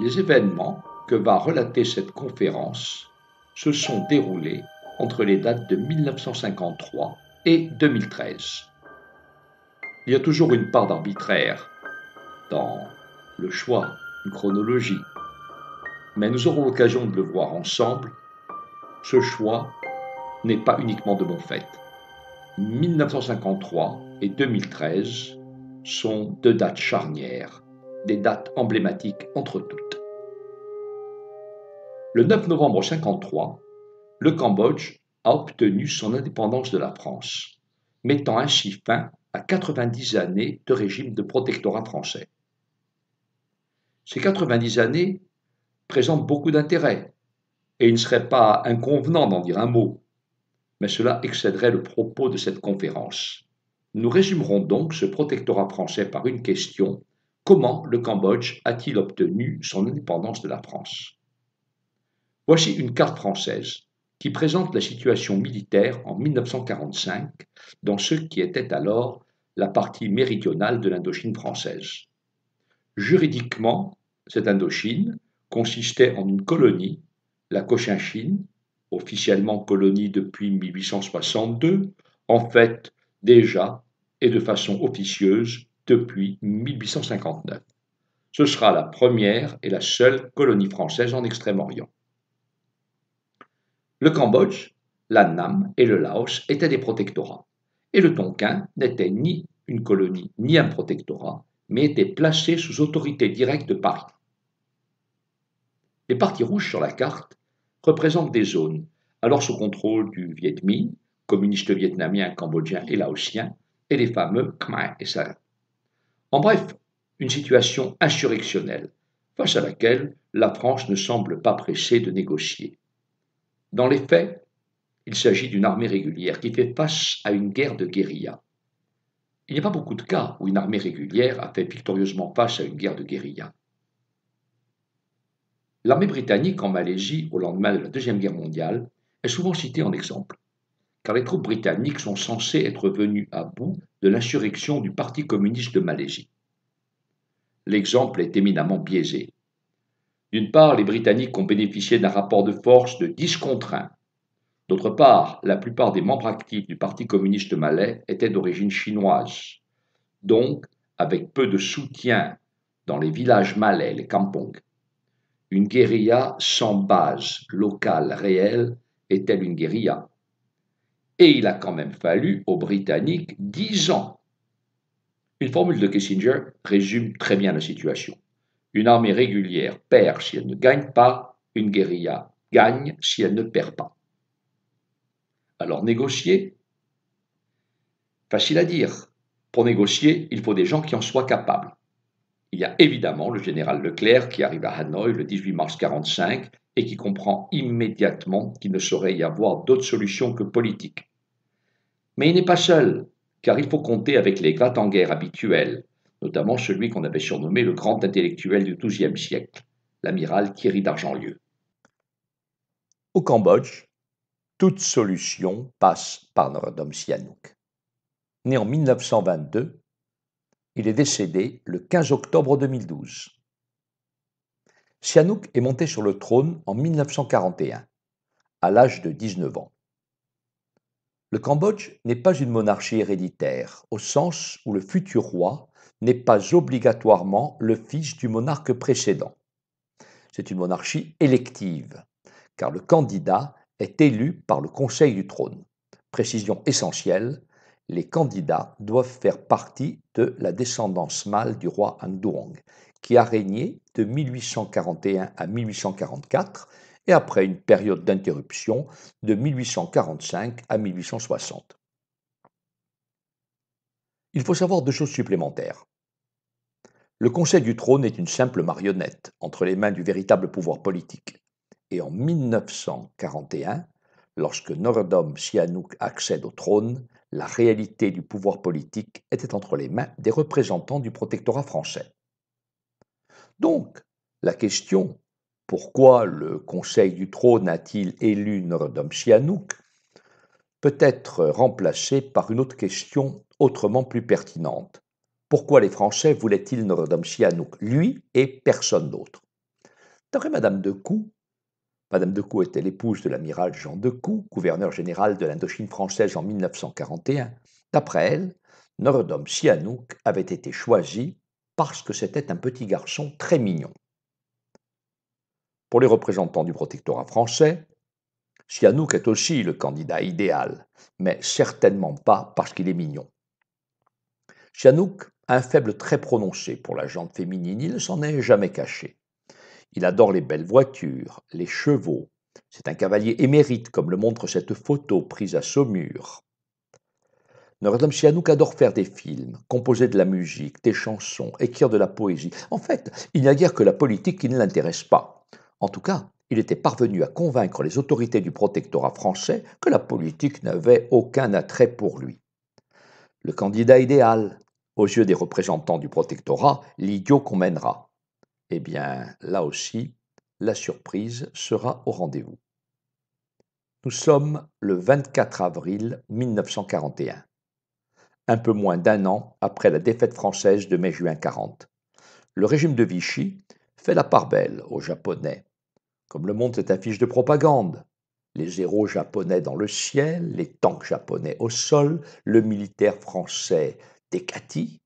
les événements que va relater cette conférence se sont déroulés entre les dates de 1953 et 2013. Il y a toujours une part d'arbitraire dans le choix d'une chronologie, mais nous aurons l'occasion de le voir ensemble. Ce choix n'est pas uniquement de bon fait. 1953 et 2013 sont deux dates charnières des dates emblématiques entre toutes. Le 9 novembre 1953, le Cambodge a obtenu son indépendance de la France, mettant ainsi fin à 90 années de régime de protectorat français. Ces 90 années présentent beaucoup d'intérêt, et il ne serait pas inconvenant d'en dire un mot, mais cela excéderait le propos de cette conférence. Nous résumerons donc ce protectorat français par une question Comment le Cambodge a-t-il obtenu son indépendance de la France Voici une carte française qui présente la situation militaire en 1945 dans ce qui était alors la partie méridionale de l'Indochine française. Juridiquement, cette Indochine consistait en une colonie, la Cochinchine, officiellement colonie depuis 1862, en fait déjà et de façon officieuse depuis 1859. Ce sera la première et la seule colonie française en Extrême-Orient. Le Cambodge, la Nam et le Laos étaient des protectorats, et le Tonkin n'était ni une colonie ni un protectorat, mais était placé sous autorité directe de Paris. Les parties rouges sur la carte représentent des zones, alors sous contrôle du Viet Minh, communiste vietnamien, cambodgien et laotien et les fameux Khmer et en bref, une situation insurrectionnelle, face à laquelle la France ne semble pas pressée de négocier. Dans les faits, il s'agit d'une armée régulière qui fait face à une guerre de guérilla. Il n'y a pas beaucoup de cas où une armée régulière a fait victorieusement face à une guerre de guérilla. L'armée britannique en Malaisie au lendemain de la Deuxième Guerre mondiale est souvent citée en exemple car les troupes britanniques sont censées être venues à bout de l'insurrection du Parti communiste de Malaisie. L'exemple est éminemment biaisé. D'une part, les Britanniques ont bénéficié d'un rapport de force de 10 contre 1. D'autre part, la plupart des membres actifs du Parti communiste malais étaient d'origine chinoise. Donc, avec peu de soutien dans les villages malais, les kampong. Une guérilla sans base locale réelle est-elle une guérilla et il a quand même fallu aux Britanniques dix ans. Une formule de Kissinger résume très bien la situation. Une armée régulière perd si elle ne gagne pas, une guérilla gagne si elle ne perd pas. Alors négocier Facile à dire. Pour négocier, il faut des gens qui en soient capables. Il y a évidemment le général Leclerc qui arrive à Hanoï le 18 mars 1945 et qui comprend immédiatement qu'il ne saurait y avoir d'autre solution que politique. Mais il n'est pas seul, car il faut compter avec les grattes en guerre habituels, notamment celui qu'on avait surnommé le grand intellectuel du XIIe siècle, l'amiral Thierry d'Argentlieu. Au Cambodge, toute solution passe par Norodom Sihanouk. Né en 1922, il est décédé le 15 octobre 2012. Sihanouk est monté sur le trône en 1941, à l'âge de 19 ans. Le Cambodge n'est pas une monarchie héréditaire, au sens où le futur roi n'est pas obligatoirement le fils du monarque précédent. C'est une monarchie élective, car le candidat est élu par le Conseil du trône. Précision essentielle, les candidats doivent faire partie de la descendance mâle du roi Duong, qui a régné de 1841 à 1844 après une période d'interruption de 1845 à 1860. Il faut savoir deux choses supplémentaires. Le Conseil du trône est une simple marionnette entre les mains du véritable pouvoir politique. Et en 1941, lorsque Norodom Sihanouk accède au trône, la réalité du pouvoir politique était entre les mains des représentants du protectorat français. Donc, la question pourquoi le Conseil du trône a-t-il élu Norodom Sihanouk peut être remplacé par une autre question autrement plus pertinente. Pourquoi les Français voulaient-ils Norodom Sihanouk, lui et personne d'autre D'après Madame de Cou, Madame de Cou était l'épouse de l'amiral Jean de Cou, gouverneur général de l'Indochine française en 1941. D'après elle, Norodom Sihanouk avait été choisi parce que c'était un petit garçon très mignon. Pour les représentants du protectorat français, Sihanouk est aussi le candidat idéal, mais certainement pas parce qu'il est mignon. Sihanouk a un faible très prononcé pour la jambe féminine, il ne s'en est jamais caché. Il adore les belles voitures, les chevaux. C'est un cavalier émérite, comme le montre cette photo prise à Saumur. homme Sihanouk adore faire des films, composer de la musique, des chansons, écrire de la poésie. En fait, il n'y a guère que la politique qui ne l'intéresse pas. En tout cas, il était parvenu à convaincre les autorités du protectorat français que la politique n'avait aucun attrait pour lui. Le candidat idéal, aux yeux des représentants du protectorat, l'idiot qu'on mènera. Eh bien, là aussi, la surprise sera au rendez-vous. Nous sommes le 24 avril 1941, un peu moins d'un an après la défaite française de mai-juin 40. Le régime de Vichy fait la part belle aux Japonais comme le monde, cette affiche de propagande. Les héros japonais dans le ciel, les tanks japonais au sol, le militaire français Tekati.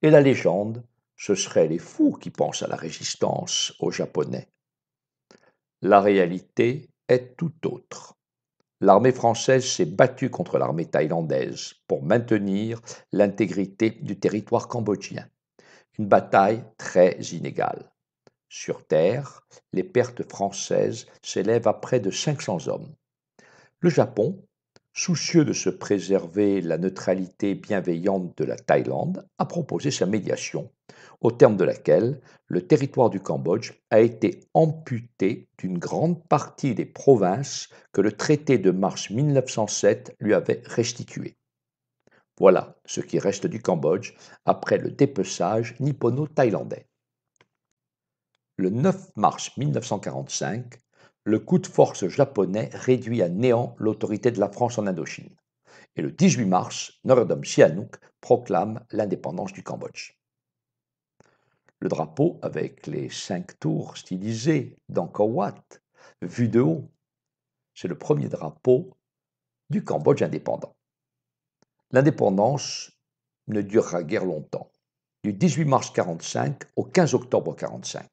et la légende, ce seraient les fous qui pensent à la résistance aux Japonais. La réalité est tout autre. L'armée française s'est battue contre l'armée thaïlandaise pour maintenir l'intégrité du territoire cambodgien. Une bataille très inégale. Sur Terre, les pertes françaises s'élèvent à près de 500 hommes. Le Japon, soucieux de se préserver la neutralité bienveillante de la Thaïlande, a proposé sa médiation, au terme de laquelle le territoire du Cambodge a été amputé d'une grande partie des provinces que le traité de mars 1907 lui avait restituées. Voilà ce qui reste du Cambodge après le dépeçage nippono-thaïlandais le 9 mars 1945, le coup de force japonais réduit à néant l'autorité de la France en Indochine. Et le 18 mars, Norodom Sihanouk proclame l'indépendance du Cambodge. Le drapeau, avec les cinq tours stylisées d'Angkor Wat, vu de haut, c'est le premier drapeau du Cambodge indépendant. L'indépendance ne durera guère longtemps, du 18 mars 1945 au 15 octobre 1945.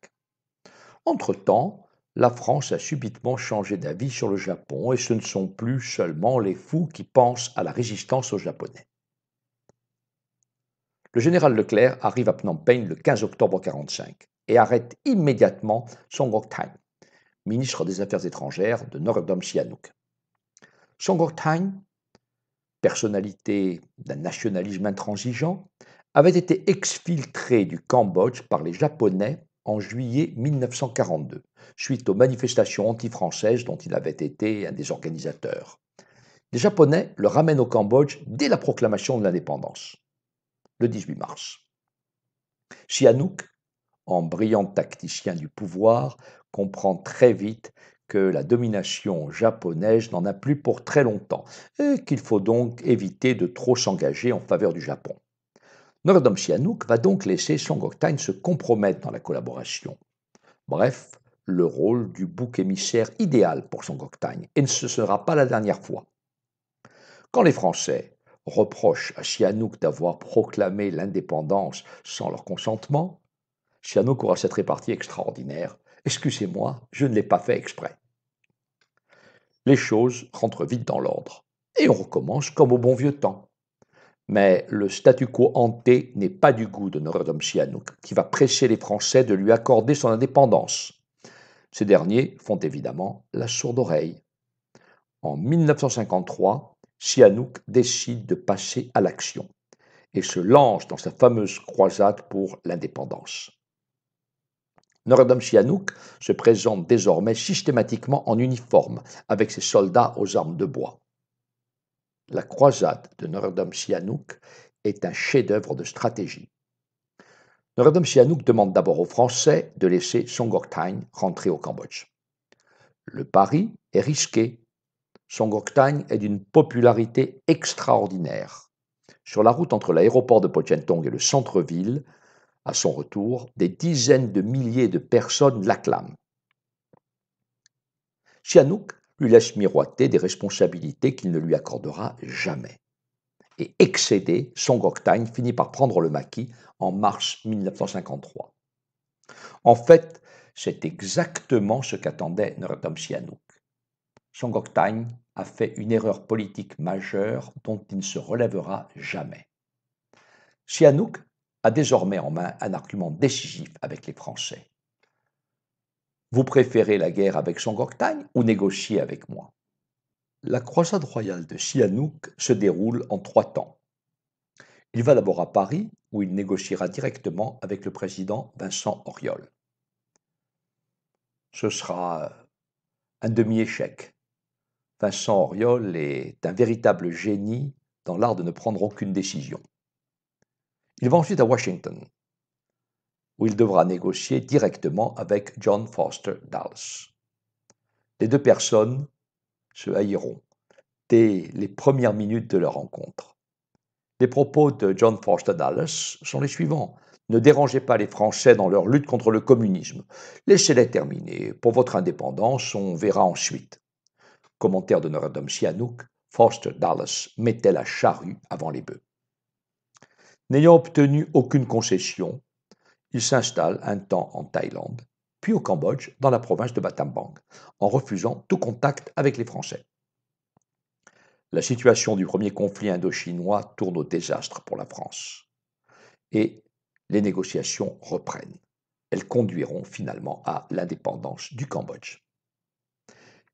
Entre-temps, la France a subitement changé d'avis sur le Japon et ce ne sont plus seulement les fous qui pensent à la résistance aux Japonais. Le général Leclerc arrive à Phnom Penh le 15 octobre 1945 et arrête immédiatement Song Ok-Thang, ministre des Affaires étrangères de Norodom Sihanouk. Song Ok-Thang, personnalité d'un nationalisme intransigeant, avait été exfiltré du Cambodge par les Japonais en juillet 1942, suite aux manifestations anti-françaises dont il avait été un des organisateurs. Les Japonais le ramènent au Cambodge dès la proclamation de l'indépendance, le 18 mars. Sihanouk, en brillant tacticien du pouvoir, comprend très vite que la domination japonaise n'en a plus pour très longtemps et qu'il faut donc éviter de trop s'engager en faveur du Japon dame Sihanouk va donc laisser Songoktan se compromettre dans la collaboration. Bref, le rôle du bouc émissaire idéal pour Songoktan, et ne ce sera pas la dernière fois. Quand les Français reprochent à Sihanouk d'avoir proclamé l'indépendance sans leur consentement, Sihanouk aura cette répartie extraordinaire. Excusez-moi, je ne l'ai pas fait exprès. Les choses rentrent vite dans l'ordre, et on recommence comme au bon vieux temps. Mais le statu quo hanté n'est pas du goût de Norodom Sihanouk, qui va presser les Français de lui accorder son indépendance. Ces derniers font évidemment la sourde oreille. En 1953, Sihanouk décide de passer à l'action et se lance dans sa fameuse croisade pour l'indépendance. Norodom Sihanouk se présente désormais systématiquement en uniforme avec ses soldats aux armes de bois. La croisade de Norodom Sihanouk est un chef-d'œuvre de stratégie. Norodom Sihanouk demande d'abord aux Français de laisser Songokhtang rentrer au Cambodge. Le pari est risqué. Songokhtang est d'une popularité extraordinaire. Sur la route entre l'aéroport de Pochentong et le centre-ville, à son retour, des dizaines de milliers de personnes l'acclament. Sihanouk lui laisse miroiter des responsabilités qu'il ne lui accordera jamais. Et excédé, Song finit par prendre le maquis en mars 1953. En fait, c'est exactement ce qu'attendait Norodom Sihanouk. Song a fait une erreur politique majeure dont il ne se relèvera jamais. Sihanouk a désormais en main un argument décisif avec les Français. Vous préférez la guerre avec Shangoktai ou négocier avec moi La croisade royale de Sihanouk se déroule en trois temps. Il va d'abord à Paris, où il négociera directement avec le président Vincent Auriol. Ce sera un demi-échec. Vincent Auriol est un véritable génie dans l'art de ne prendre aucune décision. Il va ensuite à Washington, où il devra négocier directement avec John Foster Dulles. Les deux personnes se haïront dès les premières minutes de leur rencontre. Les propos de John Foster Dulles sont les suivants. Ne dérangez pas les Français dans leur lutte contre le communisme. Laissez-les terminer. Pour votre indépendance, on verra ensuite. Commentaire de notre Dom Foster Dulles mettait la charrue avant les bœufs. N'ayant obtenu aucune concession, il s'installe un temps en Thaïlande, puis au Cambodge, dans la province de Battambang, en refusant tout contact avec les Français. La situation du premier conflit indochinois tourne au désastre pour la France. Et les négociations reprennent. Elles conduiront finalement à l'indépendance du Cambodge.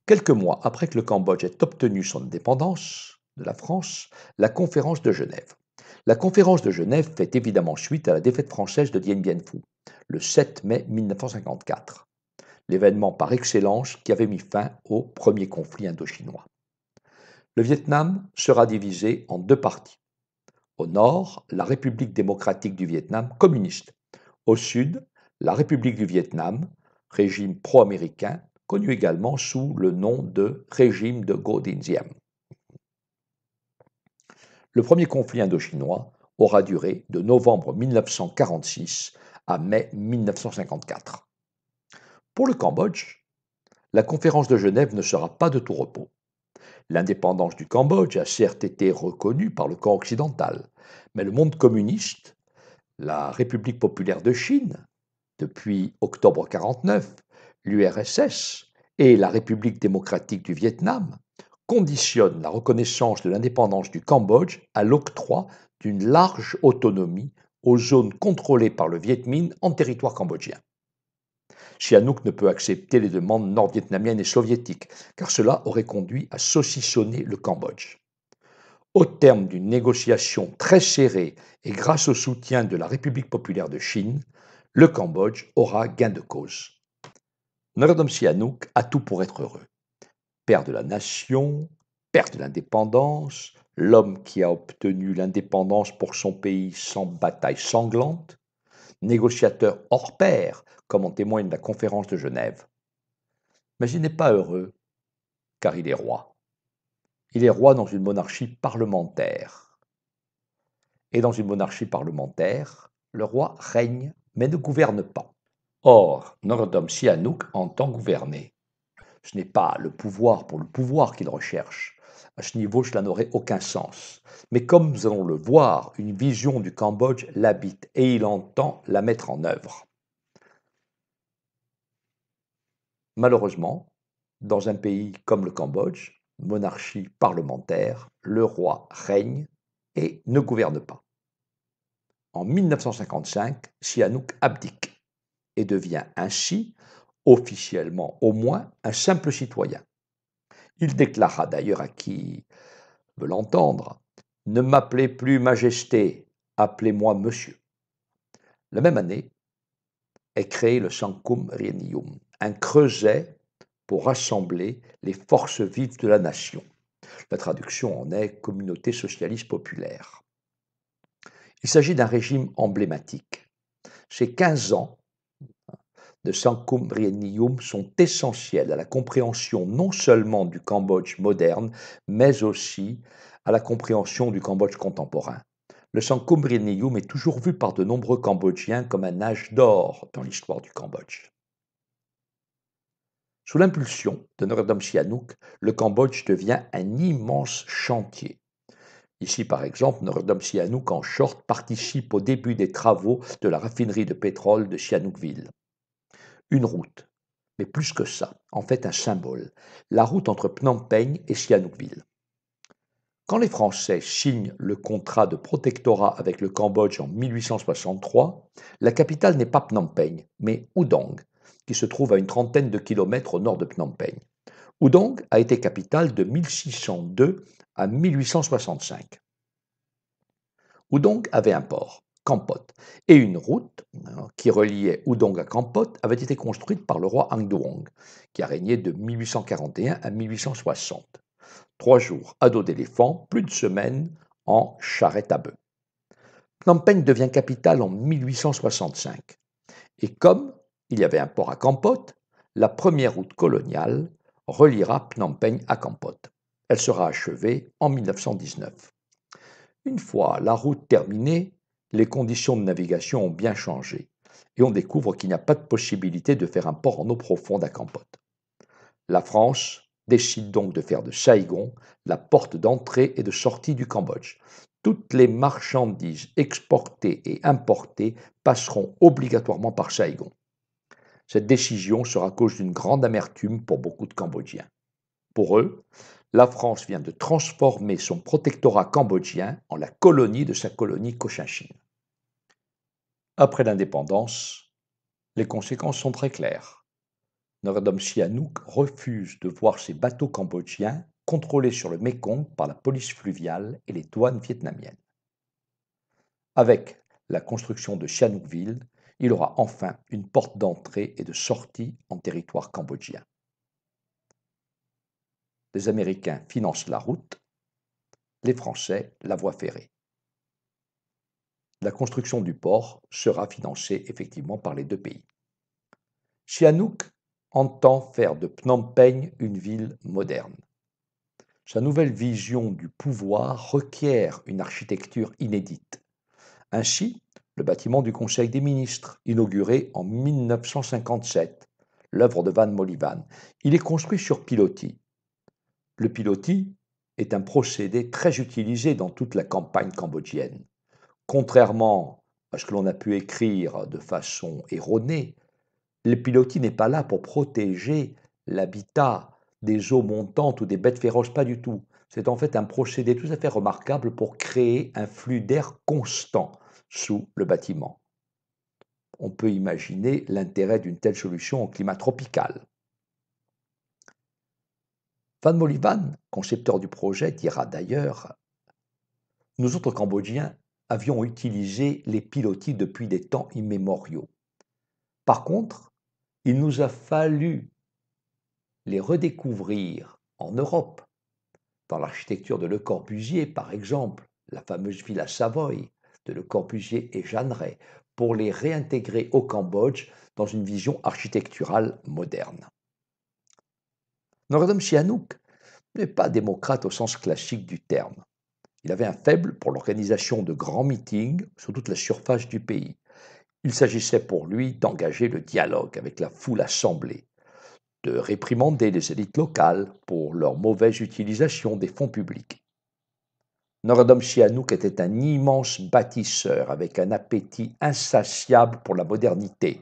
Quelques mois après que le Cambodge ait obtenu son indépendance de la France, la conférence de Genève la conférence de Genève fait évidemment suite à la défaite française de Dien Bien Phu, le 7 mai 1954, l'événement par excellence qui avait mis fin au premier conflit indochinois. Le Vietnam sera divisé en deux parties. Au nord, la République démocratique du Vietnam communiste. Au sud, la République du Vietnam, régime pro-américain, connu également sous le nom de régime de Go Dinh le premier conflit indochinois aura duré de novembre 1946 à mai 1954. Pour le Cambodge, la conférence de Genève ne sera pas de tout repos. L'indépendance du Cambodge a certes été reconnue par le camp occidental, mais le monde communiste, la République populaire de Chine, depuis octobre 1949, l'URSS et la République démocratique du Vietnam conditionne la reconnaissance de l'indépendance du Cambodge à l'octroi d'une large autonomie aux zones contrôlées par le Viet Minh en territoire cambodgien. Sihanouk ne peut accepter les demandes nord-vietnamiennes et soviétiques, car cela aurait conduit à saucissonner le Cambodge. Au terme d'une négociation très serrée et grâce au soutien de la République populaire de Chine, le Cambodge aura gain de cause. Norodom Sihanouk a tout pour être heureux père de la nation, père de l'indépendance, l'homme qui a obtenu l'indépendance pour son pays sans bataille sanglante, négociateur hors pair, comme en témoigne la conférence de Genève. Mais il n'est pas heureux, car il est roi. Il est roi dans une monarchie parlementaire. Et dans une monarchie parlementaire, le roi règne, mais ne gouverne pas. Or, Norodom Sihanouk entend gouverner. Ce n'est pas le pouvoir pour le pouvoir qu'il recherche. À ce niveau, cela n'aurait aucun sens. Mais comme nous allons le voir, une vision du Cambodge l'habite et il entend la mettre en œuvre. Malheureusement, dans un pays comme le Cambodge, monarchie parlementaire, le roi règne et ne gouverne pas. En 1955, Sihanouk abdique et devient ainsi officiellement au moins un simple citoyen. Il déclara d'ailleurs à qui veut l'entendre Ne m'appelez plus Majesté, appelez-moi Monsieur. La même année est créé le Sancum Rienium, un creuset pour rassembler les forces vives de la nation. La traduction en est communauté socialiste populaire. Il s'agit d'un régime emblématique. Ces 15 ans de Nyum sont essentiels à la compréhension non seulement du Cambodge moderne, mais aussi à la compréhension du Cambodge contemporain. Le Niyum est toujours vu par de nombreux Cambodgiens comme un âge d'or dans l'histoire du Cambodge. Sous l'impulsion de Norodom Sihanouk, le Cambodge devient un immense chantier. Ici, par exemple, Norodom Sihanouk en short participe au début des travaux de la raffinerie de pétrole de Sihanoukville une route, mais plus que ça, en fait un symbole, la route entre Phnom Penh et Sihanoukville. Quand les Français signent le contrat de protectorat avec le Cambodge en 1863, la capitale n'est pas Phnom Penh, mais Oudong, qui se trouve à une trentaine de kilomètres au nord de Phnom Penh. Oudong a été capitale de 1602 à 1865. Oudong avait un port. Kampot. Et une route hein, qui reliait Oudong à Kampot avait été construite par le roi Angduong, qui a régné de 1841 à 1860. Trois jours à dos d'éléphant, plus de semaines en charrette à bœuf. Phnom Penh devient capitale en 1865. Et comme il y avait un port à Kampot, la première route coloniale reliera Phnom Penh à Kampot. Elle sera achevée en 1919. Une fois la route terminée, les conditions de navigation ont bien changé et on découvre qu'il n'y a pas de possibilité de faire un port en eau profonde à Campote. La France décide donc de faire de Saigon la porte d'entrée et de sortie du Cambodge. Toutes les marchandises exportées et importées passeront obligatoirement par Saigon. Cette décision sera cause d'une grande amertume pour beaucoup de Cambodgiens. Pour eux, la France vient de transformer son protectorat cambodgien en la colonie de sa colonie Cochinchine. Après l'indépendance, les conséquences sont très claires. Norodom Sihanouk refuse de voir ses bateaux cambodgiens contrôlés sur le Mekong par la police fluviale et les douanes vietnamiennes. Avec la construction de Sihanoukville, il aura enfin une porte d'entrée et de sortie en territoire cambodgien les Américains financent la route, les Français la voie ferrée. La construction du port sera financée effectivement par les deux pays. Sihanouk entend faire de Phnom Penh une ville moderne. Sa nouvelle vision du pouvoir requiert une architecture inédite. Ainsi, le bâtiment du Conseil des ministres, inauguré en 1957, l'œuvre de Van Molivan, il est construit sur pilotis. Le pilotis est un procédé très utilisé dans toute la campagne cambodgienne. Contrairement à ce que l'on a pu écrire de façon erronée, le pilotis n'est pas là pour protéger l'habitat des eaux montantes ou des bêtes féroces, pas du tout. C'est en fait un procédé tout à fait remarquable pour créer un flux d'air constant sous le bâtiment. On peut imaginer l'intérêt d'une telle solution au climat tropical. Van Molivan, concepteur du projet, dira d'ailleurs Nous autres Cambodgiens avions utilisé les pilotis depuis des temps immémoriaux. Par contre, il nous a fallu les redécouvrir en Europe, dans l'architecture de Le Corbusier, par exemple, la fameuse villa Savoy de Le Corbusier et Jeanneret, pour les réintégrer au Cambodge dans une vision architecturale moderne. Norodom Sihanouk n'est pas démocrate au sens classique du terme. Il avait un faible pour l'organisation de grands meetings sur toute la surface du pays. Il s'agissait pour lui d'engager le dialogue avec la foule assemblée, de réprimander les élites locales pour leur mauvaise utilisation des fonds publics. Norodom Sihanouk était un immense bâtisseur avec un appétit insatiable pour la modernité.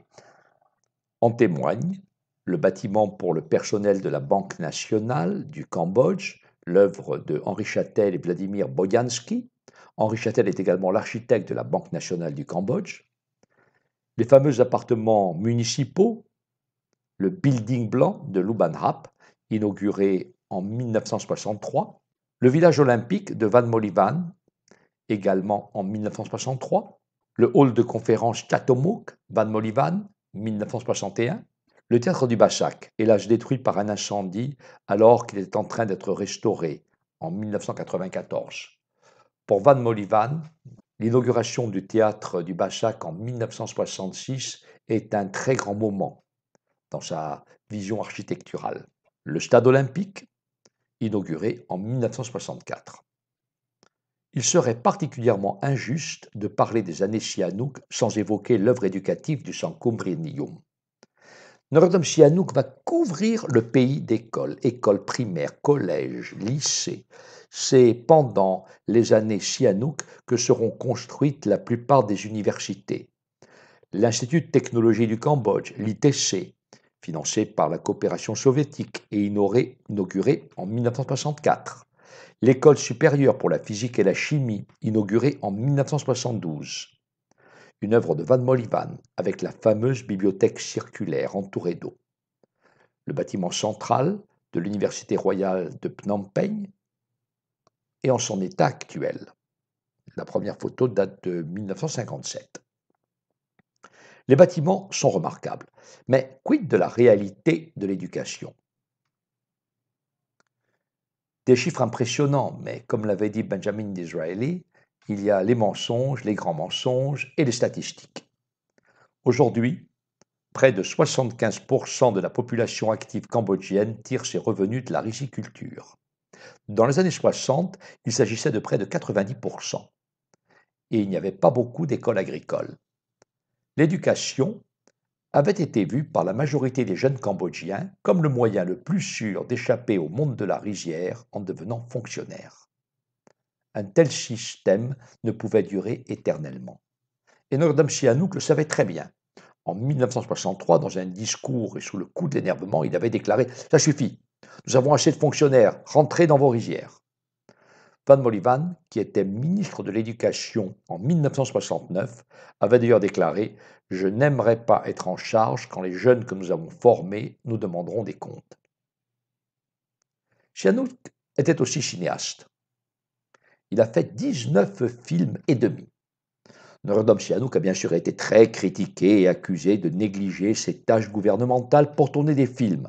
En témoigne le bâtiment pour le personnel de la Banque nationale du Cambodge, l'œuvre de Henri Châtel et Vladimir Boyansky. Henri Châtel est également l'architecte de la Banque nationale du Cambodge. Les fameux appartements municipaux, le building blanc de Lubanhap, inauguré en 1963, le village olympique de Van Molivan, également en 1963, le hall de conférence Chatomouk, Van Molivan, 1961, le théâtre du Bachac, hélas détruit par un incendie alors qu'il est en train d'être restauré en 1994. Pour Van Molivan, l'inauguration du théâtre du Bassac en 1966 est un très grand moment dans sa vision architecturale. Le stade olympique, inauguré en 1964. Il serait particulièrement injuste de parler des années Sihanouk sans évoquer l'œuvre éducative du Sankumbrinium notre Sihanouk va couvrir le pays d'écoles, écoles primaires, collèges, lycées. C'est pendant les années Sihanouk que seront construites la plupart des universités. L'Institut de technologie du Cambodge, l'ITC, financé par la coopération soviétique et inauguré en 1964. L'école supérieure pour la physique et la chimie, inaugurée en 1972 une œuvre de Van Molivan avec la fameuse bibliothèque circulaire entourée d'eau. Le bâtiment central de l'Université royale de Phnom Penh est en son état actuel. La première photo date de 1957. Les bâtiments sont remarquables, mais quid de la réalité de l'éducation Des chiffres impressionnants, mais comme l'avait dit Benjamin Disraeli, il y a les mensonges, les grands mensonges et les statistiques. Aujourd'hui, près de 75% de la population active cambodgienne tire ses revenus de la riziculture. Dans les années 60, il s'agissait de près de 90%. Et il n'y avait pas beaucoup d'écoles agricoles. L'éducation avait été vue par la majorité des jeunes Cambodgiens comme le moyen le plus sûr d'échapper au monde de la rizière en devenant fonctionnaire. Un tel système ne pouvait durer éternellement. Et Nordam Chianouk le savait très bien. En 1963, dans un discours et sous le coup de l'énervement, il avait déclaré Ça suffit, nous avons assez de fonctionnaires, rentrez dans vos rizières. Van Molivan, qui était ministre de l'Éducation en 1969, avait d'ailleurs déclaré Je n'aimerais pas être en charge quand les jeunes que nous avons formés nous demanderont des comptes. Chianouk était aussi cinéaste. Il a fait 19 films et demi. Norodom Sihanouk a bien sûr été très critiqué et accusé de négliger ses tâches gouvernementales pour tourner des films.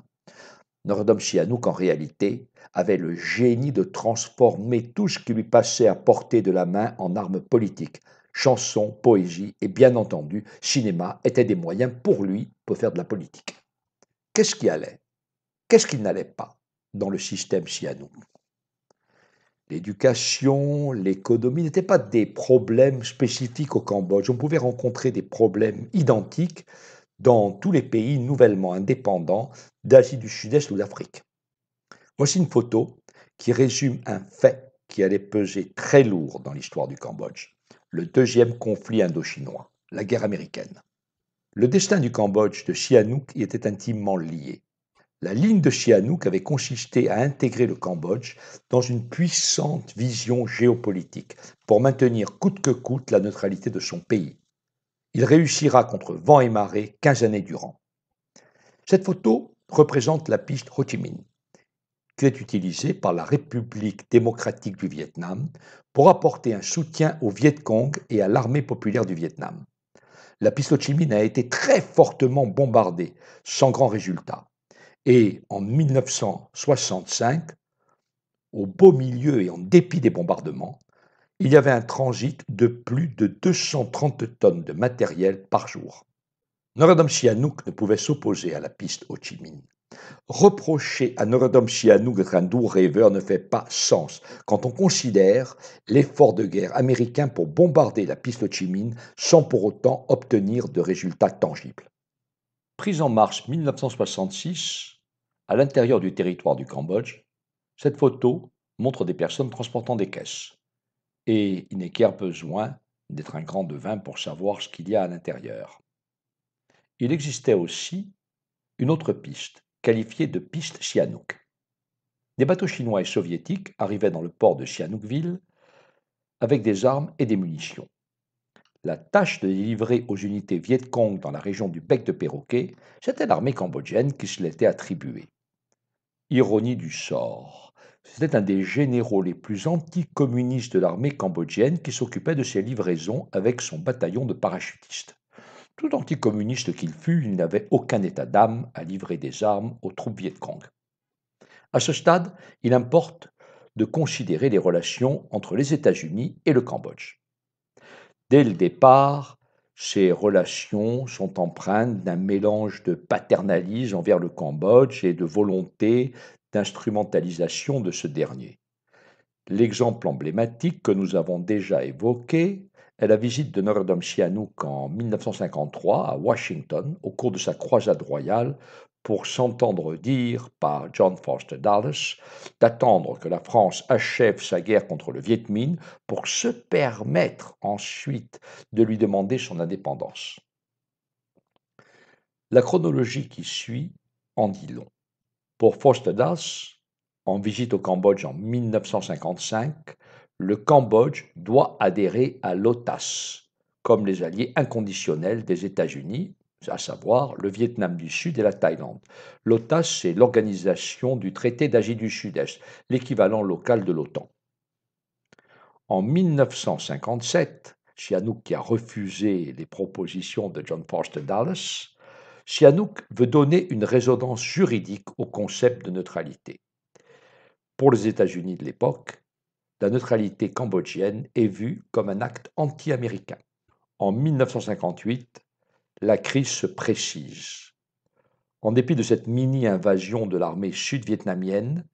Norodom Sihanouk, en réalité, avait le génie de transformer tout ce qui lui passait à portée de la main en armes politiques. Chansons, poésie et bien entendu, cinéma étaient des moyens pour lui pour faire de la politique. Qu'est-ce qui allait Qu'est-ce qui n'allait pas dans le système Sihanouk l'éducation, l'économie n'étaient pas des problèmes spécifiques au Cambodge. On pouvait rencontrer des problèmes identiques dans tous les pays nouvellement indépendants d'Asie du Sud-Est ou d'Afrique. Voici une photo qui résume un fait qui allait peser très lourd dans l'histoire du Cambodge, le deuxième conflit indochinois, la guerre américaine. Le destin du Cambodge de Sihanouk y était intimement lié. La ligne de Sihanouk avait consisté à intégrer le Cambodge dans une puissante vision géopolitique pour maintenir coûte que coûte la neutralité de son pays. Il réussira contre vent et marée 15 années durant. Cette photo représente la piste Ho Chi Minh, qui est utilisée par la République démocratique du Vietnam pour apporter un soutien au Viet Cong et à l'armée populaire du Vietnam. La piste Ho Chi Minh a été très fortement bombardée, sans grand résultat. Et en 1965, au beau milieu et en dépit des bombardements, il y avait un transit de plus de 230 tonnes de matériel par jour. Norodom Sihanouk ne pouvait s'opposer à la piste Ho Chi Minh. Reprocher à Norodom Sihanouk d'être un doux ne fait pas sens quand on considère l'effort de guerre américain pour bombarder la piste Ho Chi Minh sans pour autant obtenir de résultats tangibles. Prise en mars 1966, à l'intérieur du territoire du Cambodge, cette photo montre des personnes transportant des caisses. Et il n'est guère besoin d'être un grand devin pour savoir ce qu'il y a à l'intérieur. Il existait aussi une autre piste, qualifiée de piste Sihanouk. Des bateaux chinois et soviétiques arrivaient dans le port de Sihanoukville avec des armes et des munitions. La tâche de livrer aux unités Viet Cong dans la région du bec de perroquet, c'était l'armée cambodgienne qui se l'était attribuée. Ironie du sort. C'était un des généraux les plus anticommunistes de l'armée cambodgienne qui s'occupait de ses livraisons avec son bataillon de parachutistes. Tout anticommuniste qu'il fût, il n'avait aucun état d'âme à livrer des armes aux troupes Vietcong. À ce stade, il importe de considérer les relations entre les États-Unis et le Cambodge. Dès le départ, ces relations sont empreintes d'un mélange de paternalisme envers le Cambodge et de volonté d'instrumentalisation de ce dernier. L'exemple emblématique que nous avons déjà évoqué est la visite de Norodom Sihanouk en 1953 à Washington au cours de sa croisade royale pour s'entendre dire par John Foster Dallas, d'attendre que la France achève sa guerre contre le Viet Minh pour se permettre ensuite de lui demander son indépendance. La chronologie qui suit en dit long. Pour Foster Dallas, en visite au Cambodge en 1955, le Cambodge doit adhérer à l'OTAS, comme les alliés inconditionnels des États-Unis, à savoir le Vietnam du Sud et la Thaïlande. L'OTAS, c'est l'organisation du traité d'Asie du Sud-Est, l'équivalent local de l'OTAN. En 1957, Sihanouk, qui a refusé les propositions de John Forster Dallas, Sihanouk veut donner une résonance juridique au concept de neutralité. Pour les États-Unis de l'époque, la neutralité cambodgienne est vue comme un acte anti-américain. En 1958, la crise se précise. En dépit de cette mini-invasion de l'armée sud-vietnamienne,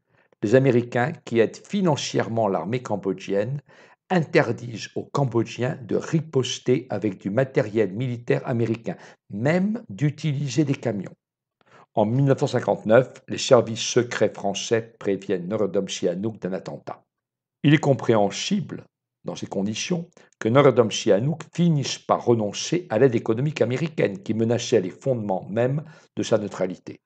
les Américains, qui aident financièrement l'armée cambodgienne, interdisent aux Cambodgiens de riposter avec du matériel militaire américain, même d'utiliser des camions. En 1959, les services secrets français préviennent Norodom Sihanouk d'un attentat. Il est compréhensible dans ces conditions, que Norodom Sihanouk finisse par renoncer à l'aide économique américaine qui menaçait les fondements même de sa neutralité.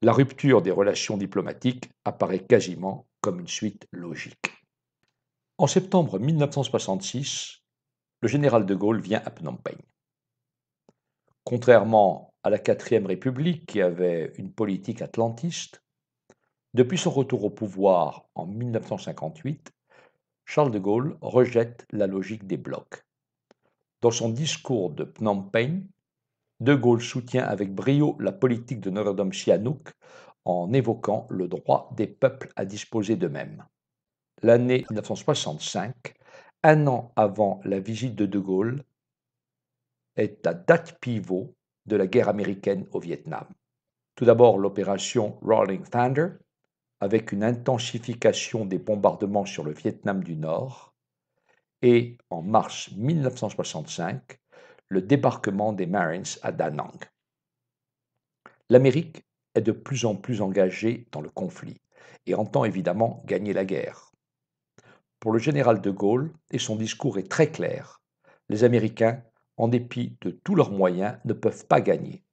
La rupture des relations diplomatiques apparaît quasiment comme une suite logique. En septembre 1966, le général de Gaulle vient à Phnom Penh. Contrairement à la Quatrième République qui avait une politique atlantiste, depuis son retour au pouvoir en 1958, Charles de Gaulle rejette la logique des blocs. Dans son discours de Phnom Penh, de Gaulle soutient avec brio la politique de Norodom Sihanouk en évoquant le droit des peuples à disposer d'eux-mêmes. L'année 1965, un an avant la visite de De Gaulle, est la date pivot de la guerre américaine au Vietnam. Tout d'abord l'opération Rolling Thunder, avec une intensification des bombardements sur le Vietnam du Nord et en mars 1965 le débarquement des Marines à Da Nang. L'Amérique est de plus en plus engagée dans le conflit et entend évidemment gagner la guerre. Pour le général de Gaulle, et son discours est très clair, les Américains, en dépit de tous leurs moyens, ne peuvent pas gagner.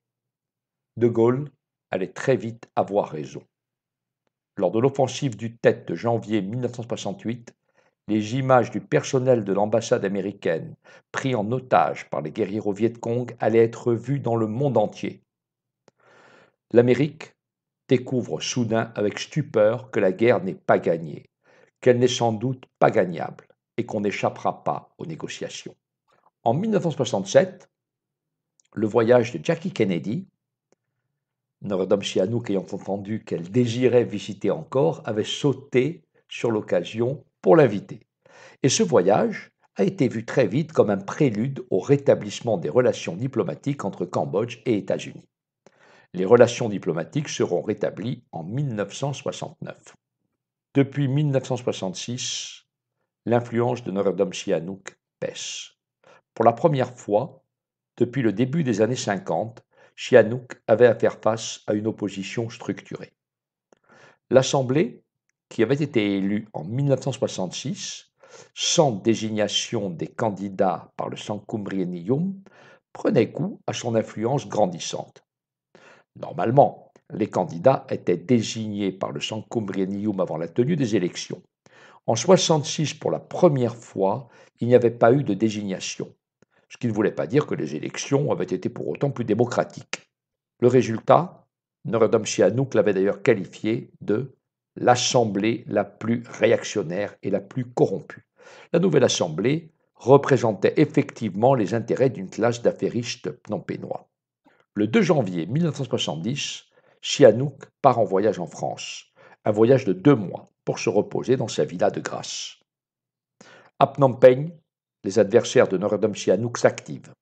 De Gaulle allait très vite avoir raison. Lors de l'offensive du Tête de janvier 1968, les images du personnel de l'ambassade américaine pris en otage par les guerriers au Viet Cong allaient être vues dans le monde entier. L'Amérique découvre soudain avec stupeur que la guerre n'est pas gagnée, qu'elle n'est sans doute pas gagnable et qu'on n'échappera pas aux négociations. En 1967, le voyage de Jackie Kennedy, Norodom Sihanouk, ayant entendu qu'elle désirait visiter encore, avait sauté sur l'occasion pour l'inviter. Et ce voyage a été vu très vite comme un prélude au rétablissement des relations diplomatiques entre Cambodge et États-Unis. Les relations diplomatiques seront rétablies en 1969. Depuis 1966, l'influence de Norodom Sihanouk pèse. Pour la première fois, depuis le début des années 50, Chianouk avait à faire face à une opposition structurée. L'Assemblée, qui avait été élue en 1966, sans désignation des candidats par le Cumbrienium, prenait coup à son influence grandissante. Normalement, les candidats étaient désignés par le Cumbrienium avant la tenue des élections. En 1966, pour la première fois, il n'y avait pas eu de désignation ce qui ne voulait pas dire que les élections avaient été pour autant plus démocratiques. Le résultat, Norodom Sihanouk l'avait d'ailleurs qualifié de l'assemblée la plus réactionnaire et la plus corrompue. La nouvelle assemblée représentait effectivement les intérêts d'une classe d'affairistes pnompénois. Le 2 janvier 1970, Sihanouk part en voyage en France, un voyage de deux mois pour se reposer dans sa villa de Grasse. À Phnom les adversaires de Norodom Sihanouk s'activent.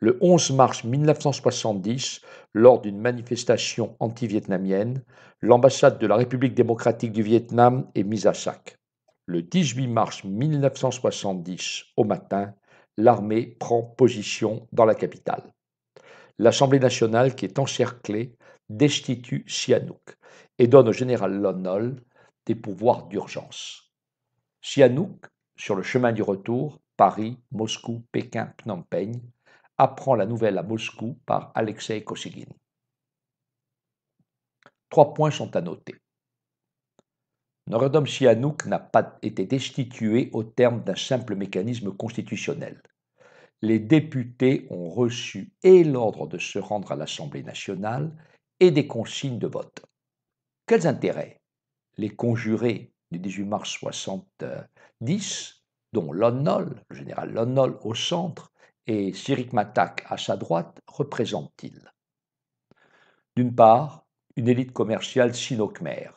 Le 11 mars 1970, lors d'une manifestation anti-vietnamienne, l'ambassade de la République démocratique du Vietnam est mise à sac. Le 18 mars 1970, au matin, l'armée prend position dans la capitale. L'Assemblée nationale, qui est encerclée, destitue Sihanouk et donne au général Lon des pouvoirs d'urgence. Sihanouk, sur le chemin du retour, Paris, Moscou, Pékin, Phnom Penh, apprend la nouvelle à Moscou par Alexei Kosygin. Trois points sont à noter. Norodom Sihanouk n'a pas été destitué au terme d'un simple mécanisme constitutionnel. Les députés ont reçu et l'ordre de se rendre à l'Assemblée nationale et des consignes de vote. Quels intérêts Les conjurés du 18 mars 70 dont Lonnol, le général Lonnol au centre, et Sirik Matak à sa droite, représentent-ils D'une part, une élite commerciale sino kmer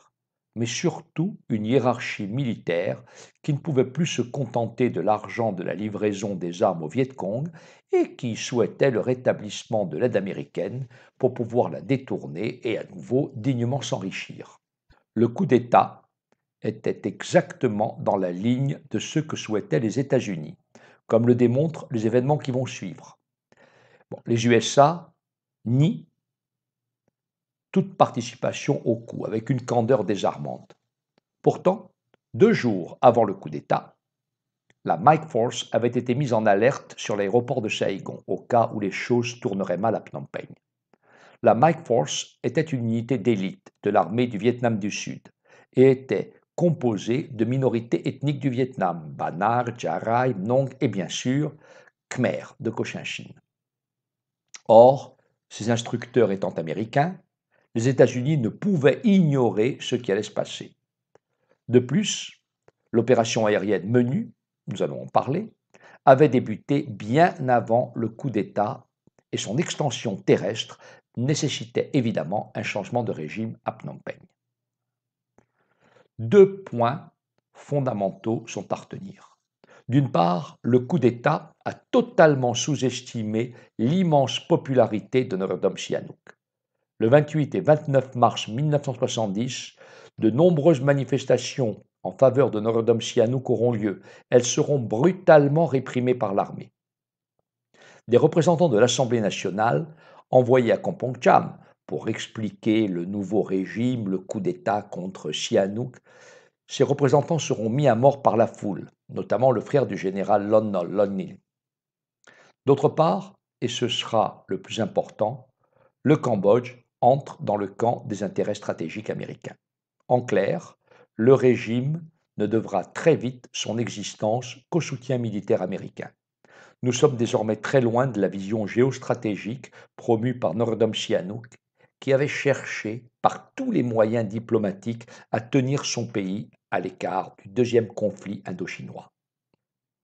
mais surtout une hiérarchie militaire qui ne pouvait plus se contenter de l'argent de la livraison des armes au Viet Cong et qui souhaitait le rétablissement de l'aide américaine pour pouvoir la détourner et à nouveau dignement s'enrichir. Le coup d'État était exactement dans la ligne de ce que souhaitaient les États-Unis, comme le démontrent les événements qui vont suivre. les USA nient toute participation au coup avec une candeur désarmante. Pourtant, deux jours avant le coup d'État, la Mike Force avait été mise en alerte sur l'aéroport de Saigon au cas où les choses tourneraient mal à Phnom Penh. La Mike Force était une unité d'élite de l'armée du Vietnam du Sud et était composé de minorités ethniques du Vietnam, Banar, Jarai, Nong et bien sûr Khmer de Cochinchine. Or, ces instructeurs étant américains, les États-Unis ne pouvaient ignorer ce qui allait se passer. De plus, l'opération aérienne Menu, nous allons en parler, avait débuté bien avant le coup d'État et son extension terrestre nécessitait évidemment un changement de régime à Phnom Penh deux points fondamentaux sont à retenir. D'une part, le coup d'État a totalement sous-estimé l'immense popularité de Norodom Sihanouk. Le 28 et 29 mars 1970, de nombreuses manifestations en faveur de Norodom Sihanouk auront lieu. Elles seront brutalement réprimées par l'armée. Des représentants de l'Assemblée nationale, envoyés à Kompong Cham, pour expliquer le nouveau régime, le coup d'État contre Sihanouk, ses représentants seront mis à mort par la foule, notamment le frère du général Lon Lonnil. D'autre part, et ce sera le plus important, le Cambodge entre dans le camp des intérêts stratégiques américains. En clair, le régime ne devra très vite son existence qu'au soutien militaire américain. Nous sommes désormais très loin de la vision géostratégique promue par Nordom Sihanouk qui avait cherché par tous les moyens diplomatiques à tenir son pays à l'écart du deuxième conflit indochinois.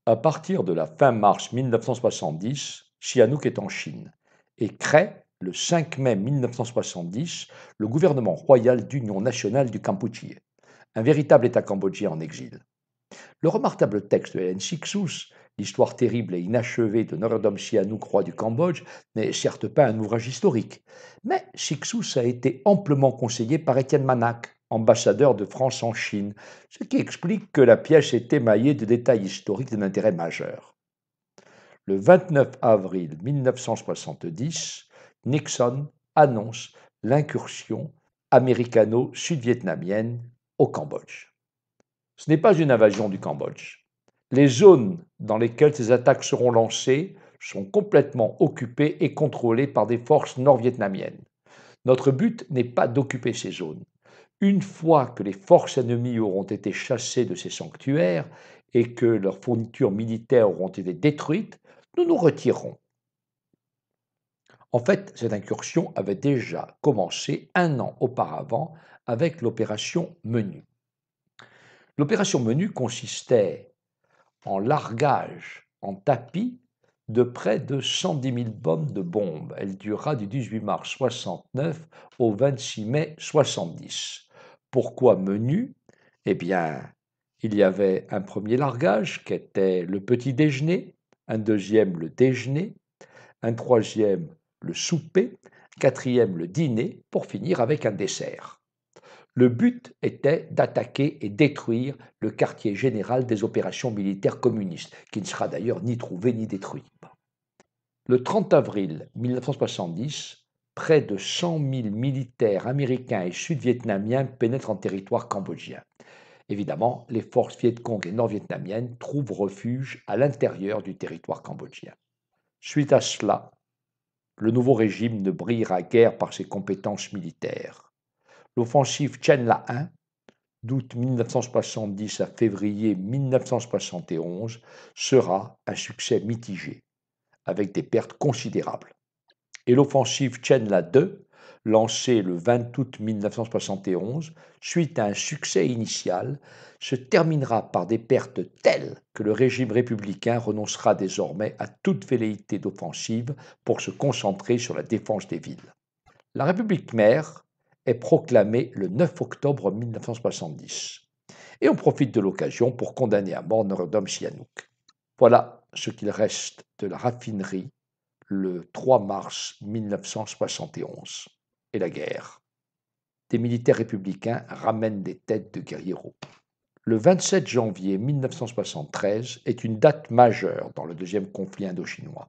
À partir de la fin mars 1970, Sihanouk est en Chine et crée, le 5 mai 1970, le gouvernement royal d'Union nationale du Kampuche, un véritable État cambodgien en exil. Le remarquable texte de Hélène Sixous L'histoire terrible et inachevée de Norodom Sihanouk, du Cambodge, n'est certes pas un ouvrage historique, mais Sixous a été amplement conseillé par Étienne Manac, ambassadeur de France en Chine, ce qui explique que la pièce est émaillée de détails historiques d'un intérêt majeur. Le 29 avril 1970, Nixon annonce l'incursion américano-sud-vietnamienne au Cambodge. Ce n'est pas une invasion du Cambodge, les zones dans lesquelles ces attaques seront lancées sont complètement occupées et contrôlées par des forces nord-vietnamiennes. Notre but n'est pas d'occuper ces zones. Une fois que les forces ennemies auront été chassées de ces sanctuaires et que leurs fournitures militaires auront été détruites, nous nous retirerons. En fait, cette incursion avait déjà commencé un an auparavant avec l'opération Menu. L'opération Menu consistait en largage, en tapis, de près de 110 000 bombes de bombes. Elle durera du 18 mars 69 au 26 mai 70. Pourquoi menu Eh bien, il y avait un premier largage qui était le petit déjeuner, un deuxième le déjeuner, un troisième le souper, quatrième le dîner, pour finir avec un dessert. Le but était d'attaquer et détruire le quartier général des opérations militaires communistes, qui ne sera d'ailleurs ni trouvé ni détruit. Le 30 avril 1970, près de 100 000 militaires américains et sud-vietnamiens pénètrent en territoire cambodgien. Évidemment, les forces vietcong et nord-vietnamiennes trouvent refuge à l'intérieur du territoire cambodgien. Suite à cela, le nouveau régime ne brillera guère par ses compétences militaires. L'offensive Chenla la 1, d'août 1970 à février 1971, sera un succès mitigé, avec des pertes considérables. Et l'offensive Chenla la 2, lancée le 20 août 1971, suite à un succès initial, se terminera par des pertes telles que le régime républicain renoncera désormais à toute velléité d'offensive pour se concentrer sur la défense des villes. La République mère est proclamé le 9 octobre 1970. Et on profite de l'occasion pour condamner à mort Norodom Sihanouk. Voilà ce qu'il reste de la raffinerie le 3 mars 1971 et la guerre. Des militaires républicains ramènent des têtes de guerriers. Le 27 janvier 1973 est une date majeure dans le deuxième conflit indochinois,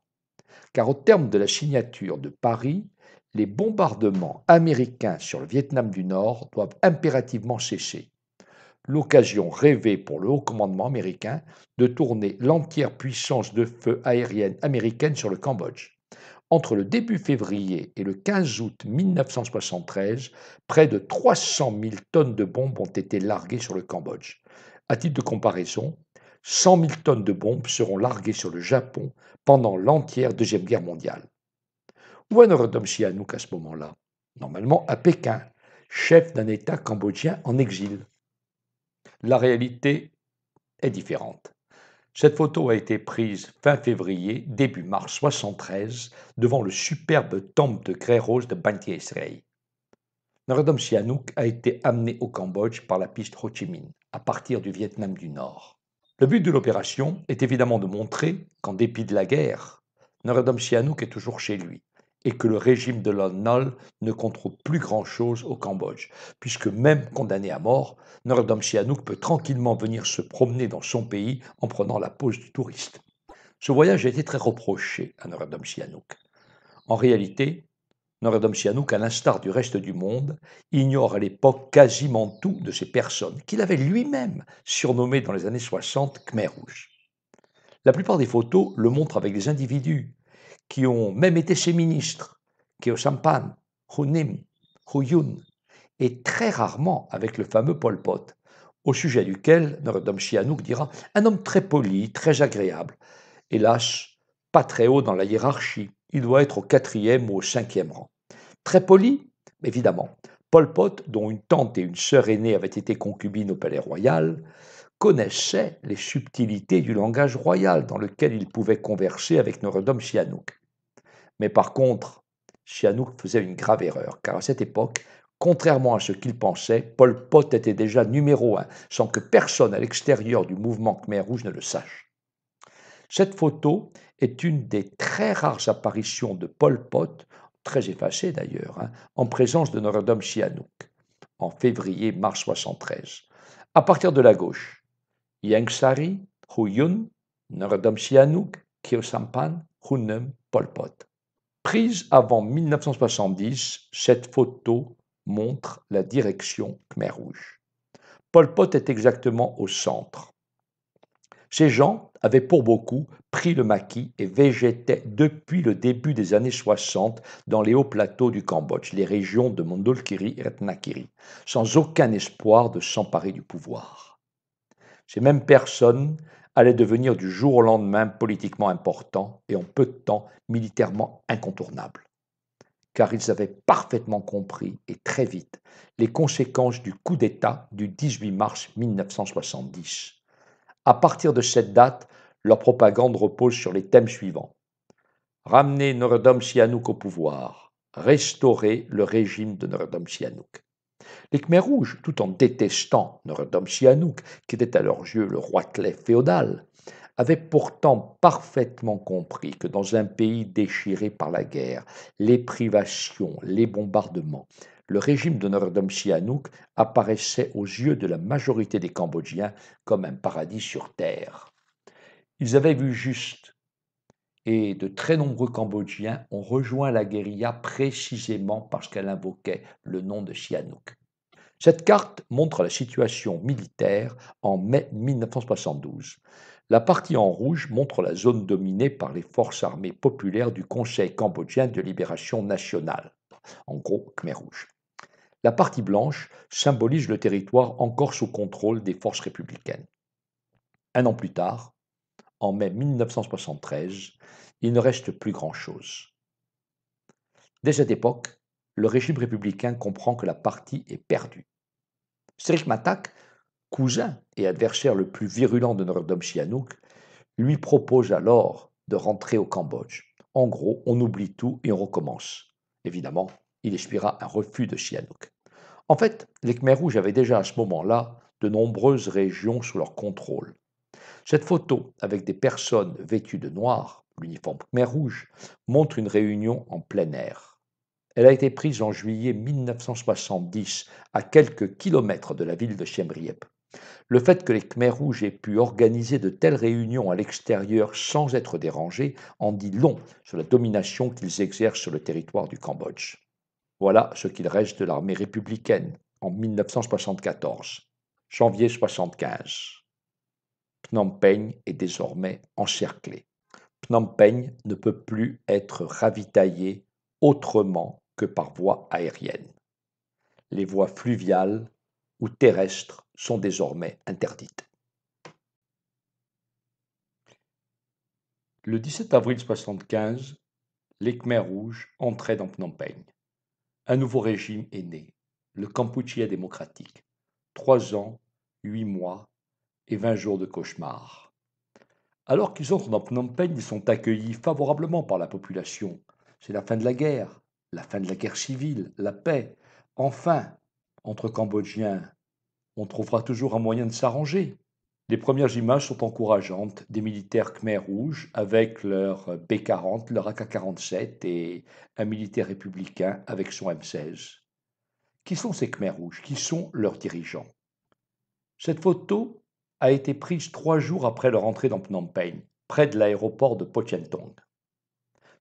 car au terme de la signature de Paris les bombardements américains sur le Vietnam du Nord doivent impérativement cesser. L'occasion rêvée pour le haut commandement américain de tourner l'entière puissance de feu aérienne américaine sur le Cambodge. Entre le début février et le 15 août 1973, près de 300 000 tonnes de bombes ont été larguées sur le Cambodge. À titre de comparaison, 100 000 tonnes de bombes seront larguées sur le Japon pendant l'entière Deuxième Guerre mondiale. Norodom-Sihanouk à ce moment-là, normalement à Pékin, chef d'un État cambodgien en exil. La réalité est différente. Cette photo a été prise fin février, début mars 73, devant le superbe temple de grès rose de Banti Esrei. Narodom Sihanouk a été amené au Cambodge par la piste Ho Chi Minh, à partir du Vietnam du Nord. Le but de l'opération est évidemment de montrer qu'en dépit de la guerre, Narodom Sihanouk est toujours chez lui, et que le régime de Lon Nol ne contrôle plus grand-chose au Cambodge, puisque même condamné à mort, Norodom Sihanouk peut tranquillement venir se promener dans son pays en prenant la pose du touriste. Ce voyage a été très reproché à Norodom Sihanouk. En réalité, Norodom Sihanouk, à l'instar du reste du monde, ignore à l'époque quasiment tout de ces personnes qu'il avait lui-même surnommées dans les années 60 Khmer Rouge. La plupart des photos le montrent avec des individus qui ont même été ses ministres, qui au Champagne, Hunim, Huyun, et très rarement avec le fameux Pol Pot, au sujet duquel Norodom Chianouk dira un homme très poli, très agréable, et lâche, pas très haut dans la hiérarchie, il doit être au quatrième ou au cinquième rang. Très poli, évidemment. Pol Pot, dont une tante et une sœur aînée avaient été concubines au palais royal, connaissait les subtilités du langage royal dans lequel il pouvait converser avec Norodom Sihanouk. Mais par contre, Chianouk faisait une grave erreur, car à cette époque, contrairement à ce qu'il pensait, Pol Pot était déjà numéro un, sans que personne à l'extérieur du mouvement Khmer Rouge ne le sache. Cette photo est une des très rares apparitions de Pol Pot, très effacée d'ailleurs, hein, en présence de Norodom Sihanouk, en février-mars 73. À partir de la gauche, Yang Sari, Hu Yun, Norodom Sihanouk, Kyo Sampan, Hunem, Pol Pot. Prise avant 1970, cette photo montre la direction Khmer Rouge. Pol Pot est exactement au centre. Ces gens avaient pour beaucoup pris le maquis et végétaient depuis le début des années 60 dans les hauts plateaux du Cambodge, les régions de Mondolkiri et Retnakiri, sans aucun espoir de s'emparer du pouvoir. Ces mêmes personnes allait devenir du jour au lendemain politiquement important et en peu de temps militairement incontournable. Car ils avaient parfaitement compris, et très vite, les conséquences du coup d'État du 18 mars 1970. À partir de cette date, leur propagande repose sur les thèmes suivants. Ramener Norodom Sihanouk au pouvoir, restaurer le régime de Norodom Sihanouk. Les Khmers rouges, tout en détestant Norodom Sihanouk, qui était à leurs yeux le roi clé féodal, avaient pourtant parfaitement compris que dans un pays déchiré par la guerre, les privations, les bombardements, le régime de Norodom Sihanouk apparaissait aux yeux de la majorité des Cambodgiens comme un paradis sur terre. Ils avaient vu juste, et de très nombreux Cambodgiens ont rejoint la guérilla précisément parce qu'elle invoquait le nom de Sihanouk. Cette carte montre la situation militaire en mai 1972. La partie en rouge montre la zone dominée par les forces armées populaires du Conseil cambodgien de libération nationale, en gros Khmer Rouge. La partie blanche symbolise le territoire encore sous contrôle des forces républicaines. Un an plus tard, en mai 1973, il ne reste plus grand-chose. Dès cette époque, le régime républicain comprend que la partie est perdue. Matak, cousin et adversaire le plus virulent de Norodom Sihanouk, lui propose alors de rentrer au Cambodge. En gros, on oublie tout et on recommence. Évidemment, il expira un refus de Sihanouk. En fait, les Khmers rouges avaient déjà à ce moment-là de nombreuses régions sous leur contrôle. Cette photo, avec des personnes vêtues de noir, l'uniforme Khmer rouge, montre une réunion en plein air. Elle a été prise en juillet 1970, à quelques kilomètres de la ville de Siem Le fait que les Khmers rouges aient pu organiser de telles réunions à l'extérieur sans être dérangés en dit long sur la domination qu'ils exercent sur le territoire du Cambodge. Voilà ce qu'il reste de l'armée républicaine en 1974. Janvier 1975. Phnom Penh est désormais encerclé. Phnom Penh ne peut plus être ravitaillé autrement que par voie aérienne. Les voies fluviales ou terrestres sont désormais interdites. Le 17 avril 1975, les Khmers rouges entraient dans Phnom Penh. Un nouveau régime est né, le Kampuchea démocratique. Trois ans, huit mois et vingt jours de cauchemar. Alors qu'ils entrent dans Phnom Penh, ils sont accueillis favorablement par la population. C'est la fin de la guerre la fin de la guerre civile, la paix. Enfin, entre Cambodgiens, on trouvera toujours un moyen de s'arranger. Les premières images sont encourageantes des militaires Khmer rouges avec leur B-40, leur AK-47 et un militaire républicain avec son M16. Qui sont ces Khmer rouges Qui sont leurs dirigeants Cette photo a été prise trois jours après leur entrée dans Phnom Penh, près de l'aéroport de Tong.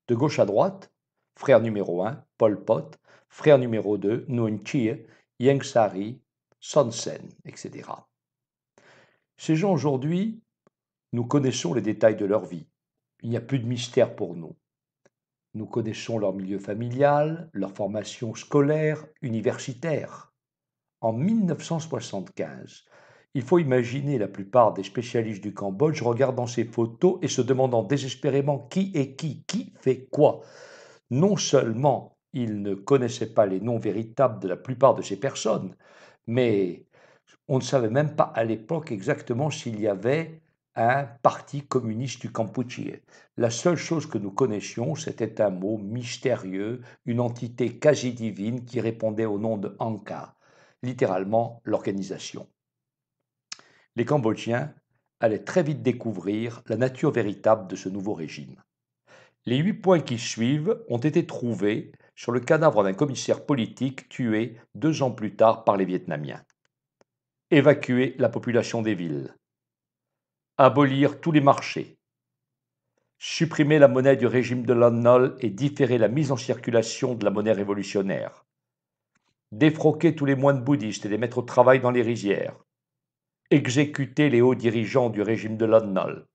De gauche à droite, Frère numéro 1, Pol Pot. Frère numéro 2, Nguyen Chie, Yang Sari, Son Sen, etc. Ces gens aujourd'hui, nous connaissons les détails de leur vie. Il n'y a plus de mystère pour nous. Nous connaissons leur milieu familial, leur formation scolaire, universitaire. En 1975, il faut imaginer la plupart des spécialistes du Cambodge regardant ces photos et se demandant désespérément qui est qui, qui fait quoi non seulement ils ne connaissaient pas les noms véritables de la plupart de ces personnes, mais on ne savait même pas à l'époque exactement s'il y avait un parti communiste du Cambodge. La seule chose que nous connaissions, c'était un mot mystérieux, une entité quasi divine qui répondait au nom de Anka, littéralement l'organisation. Les Cambodgiens allaient très vite découvrir la nature véritable de ce nouveau régime. Les huit points qui suivent ont été trouvés sur le cadavre d'un commissaire politique tué deux ans plus tard par les Vietnamiens. Évacuer la population des villes. Abolir tous les marchés. Supprimer la monnaie du régime de l'Annol et différer la mise en circulation de la monnaie révolutionnaire. Défroquer tous les moines bouddhistes et les mettre au travail dans les rizières. Exécuter les hauts dirigeants du régime de Nol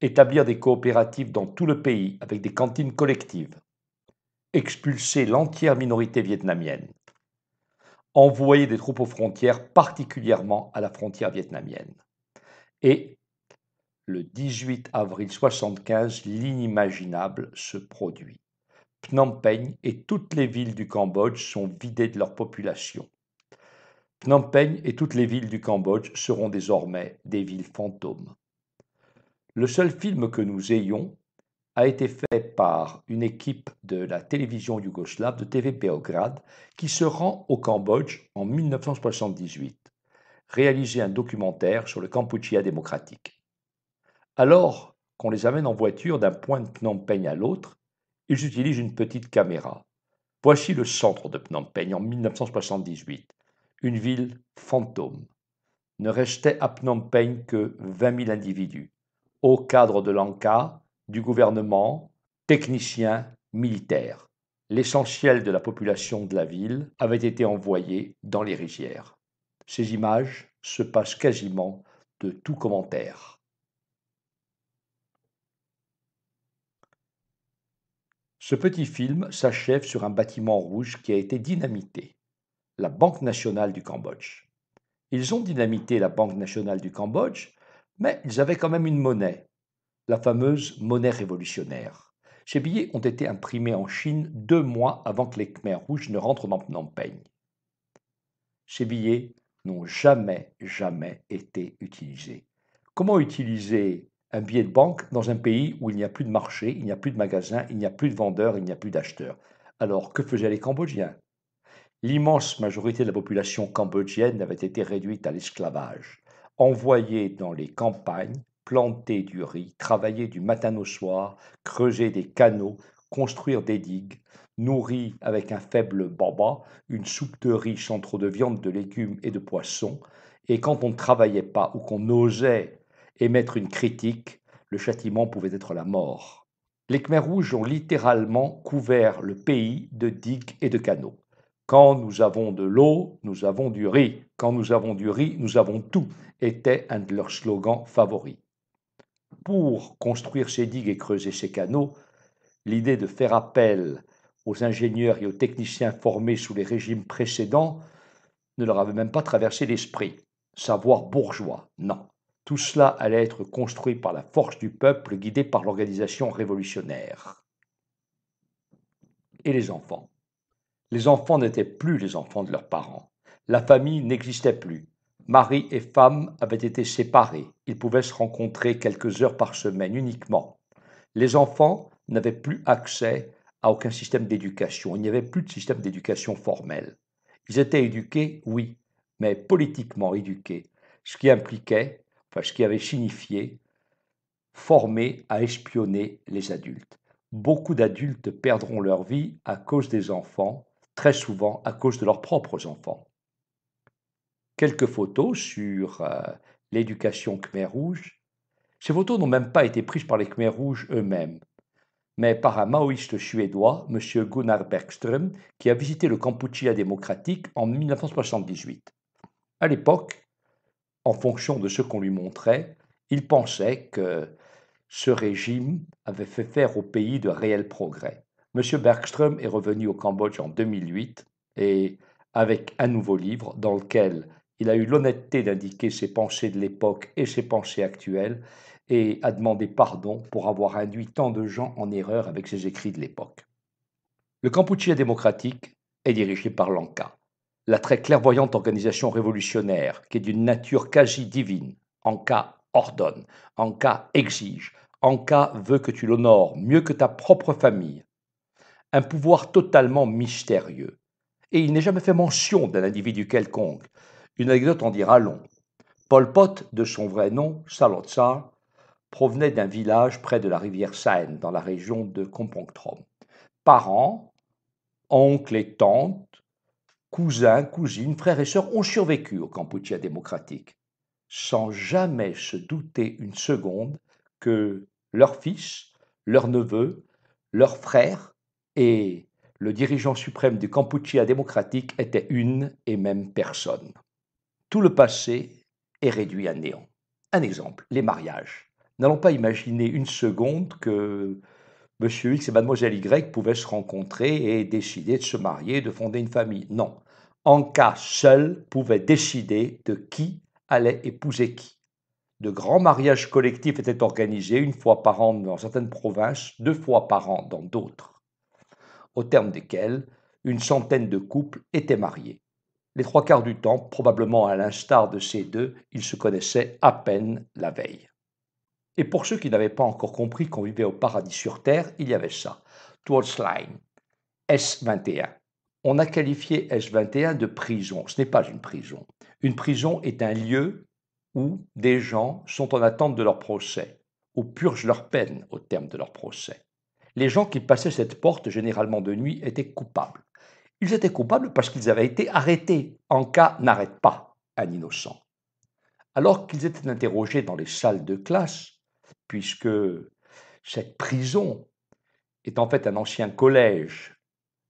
établir des coopératives dans tout le pays avec des cantines collectives, expulser l'entière minorité vietnamienne, envoyer des troupes aux frontières, particulièrement à la frontière vietnamienne. Et le 18 avril 1975, l'inimaginable se produit. Phnom Penh et toutes les villes du Cambodge sont vidées de leur population. Phnom Penh et toutes les villes du Cambodge seront désormais des villes fantômes. Le seul film que nous ayons a été fait par une équipe de la télévision yougoslave de TV Beograd qui se rend au Cambodge en 1978, réaliser un documentaire sur le Kampuchea démocratique. Alors qu'on les amène en voiture d'un point de Phnom Penh à l'autre, ils utilisent une petite caméra. Voici le centre de Phnom Penh en 1978, une ville fantôme. Ne restait à Phnom Penh que 20 000 individus au cadre de l'ANCA, du gouvernement, techniciens, militaires. L'essentiel de la population de la ville avait été envoyé dans les rizières. Ces images se passent quasiment de tout commentaire. Ce petit film s'achève sur un bâtiment rouge qui a été dynamité, la Banque nationale du Cambodge. Ils ont dynamité la Banque nationale du Cambodge mais ils avaient quand même une monnaie, la fameuse monnaie révolutionnaire. Ces billets ont été imprimés en Chine deux mois avant que les Khmers rouges ne rentrent dans Phnom Penh. Ces billets n'ont jamais, jamais été utilisés. Comment utiliser un billet de banque dans un pays où il n'y a plus de marché, il n'y a plus de magasins, il n'y a plus de vendeurs, il n'y a plus d'acheteurs Alors, que faisaient les Cambodgiens L'immense majorité de la population cambodgienne avait été réduite à l'esclavage envoyés dans les campagnes, planter du riz, travailler du matin au soir, creuser des canaux, construire des digues, nourris avec un faible baba, une soupe de riz sans trop de viande, de légumes et de poissons, et quand on ne travaillait pas ou qu'on osait émettre une critique, le châtiment pouvait être la mort. Les Khmers rouges ont littéralement couvert le pays de digues et de canaux. Quand nous avons de l'eau, nous avons du riz. Quand nous avons du riz, nous avons tout, était un de leurs slogans favoris. Pour construire ces digues et creuser ces canaux, l'idée de faire appel aux ingénieurs et aux techniciens formés sous les régimes précédents ne leur avait même pas traversé l'esprit. Savoir bourgeois, non. Tout cela allait être construit par la force du peuple guidé par l'organisation révolutionnaire. Et les enfants les enfants n'étaient plus les enfants de leurs parents. La famille n'existait plus. Marie et femme avaient été séparés. Ils pouvaient se rencontrer quelques heures par semaine uniquement. Les enfants n'avaient plus accès à aucun système d'éducation. Il n'y avait plus de système d'éducation formel. Ils étaient éduqués, oui, mais politiquement éduqués, ce qui impliquait, enfin ce qui avait signifié, former à espionner les adultes. Beaucoup d'adultes perdront leur vie à cause des enfants très souvent à cause de leurs propres enfants. Quelques photos sur euh, l'éducation Khmer Rouge. Ces photos n'ont même pas été prises par les Khmer Rouges eux-mêmes, mais par un maoïste suédois, M. Gunnar Bergström, qui a visité le Kampuchea démocratique en 1978. À l'époque, en fonction de ce qu'on lui montrait, il pensait que ce régime avait fait faire au pays de réels progrès. M. Bergström est revenu au Cambodge en 2008 et avec un nouveau livre dans lequel il a eu l'honnêteté d'indiquer ses pensées de l'époque et ses pensées actuelles et a demandé pardon pour avoir induit tant de gens en erreur avec ses écrits de l'époque. Le Kampuchea démocratique est dirigé par Lanka, la très clairvoyante organisation révolutionnaire qui est d'une nature quasi divine. Anka ordonne, Anka exige, Anka veut que tu l'honores mieux que ta propre famille un pouvoir totalement mystérieux. Et il n'est jamais fait mention d'un individu quelconque. Une anecdote en dira long. Pol Pot, de son vrai nom, Salotsar, provenait d'un village près de la rivière Seine, dans la région de Kompongtrom. Parents, oncles et tantes, cousins, cousines, frères et sœurs ont survécu au Kampuchea démocratique, sans jamais se douter une seconde que leur fils, leur neveu, leur frère et le dirigeant suprême du Kampuchea démocratique était une et même personne. Tout le passé est réduit à néant. Un exemple, les mariages. N'allons pas imaginer une seconde que M. X et Mademoiselle Y pouvaient se rencontrer et décider de se marier, de fonder une famille. Non. Anka seul pouvait décider de qui allait épouser qui. De grands mariages collectifs étaient organisés une fois par an dans certaines provinces, deux fois par an dans d'autres au terme desquels une centaine de couples étaient mariés. Les trois quarts du temps, probablement à l'instar de ces deux, ils se connaissaient à peine la veille. Et pour ceux qui n'avaient pas encore compris qu'on vivait au paradis sur Terre, il y avait ça. line S21. On a qualifié S21 de prison. Ce n'est pas une prison. Une prison est un lieu où des gens sont en attente de leur procès, ou purgent leur peine au terme de leur procès les gens qui passaient cette porte, généralement de nuit, étaient coupables. Ils étaient coupables parce qu'ils avaient été arrêtés en cas n'arrête pas un innocent. Alors qu'ils étaient interrogés dans les salles de classe, puisque cette prison est en fait un ancien collège,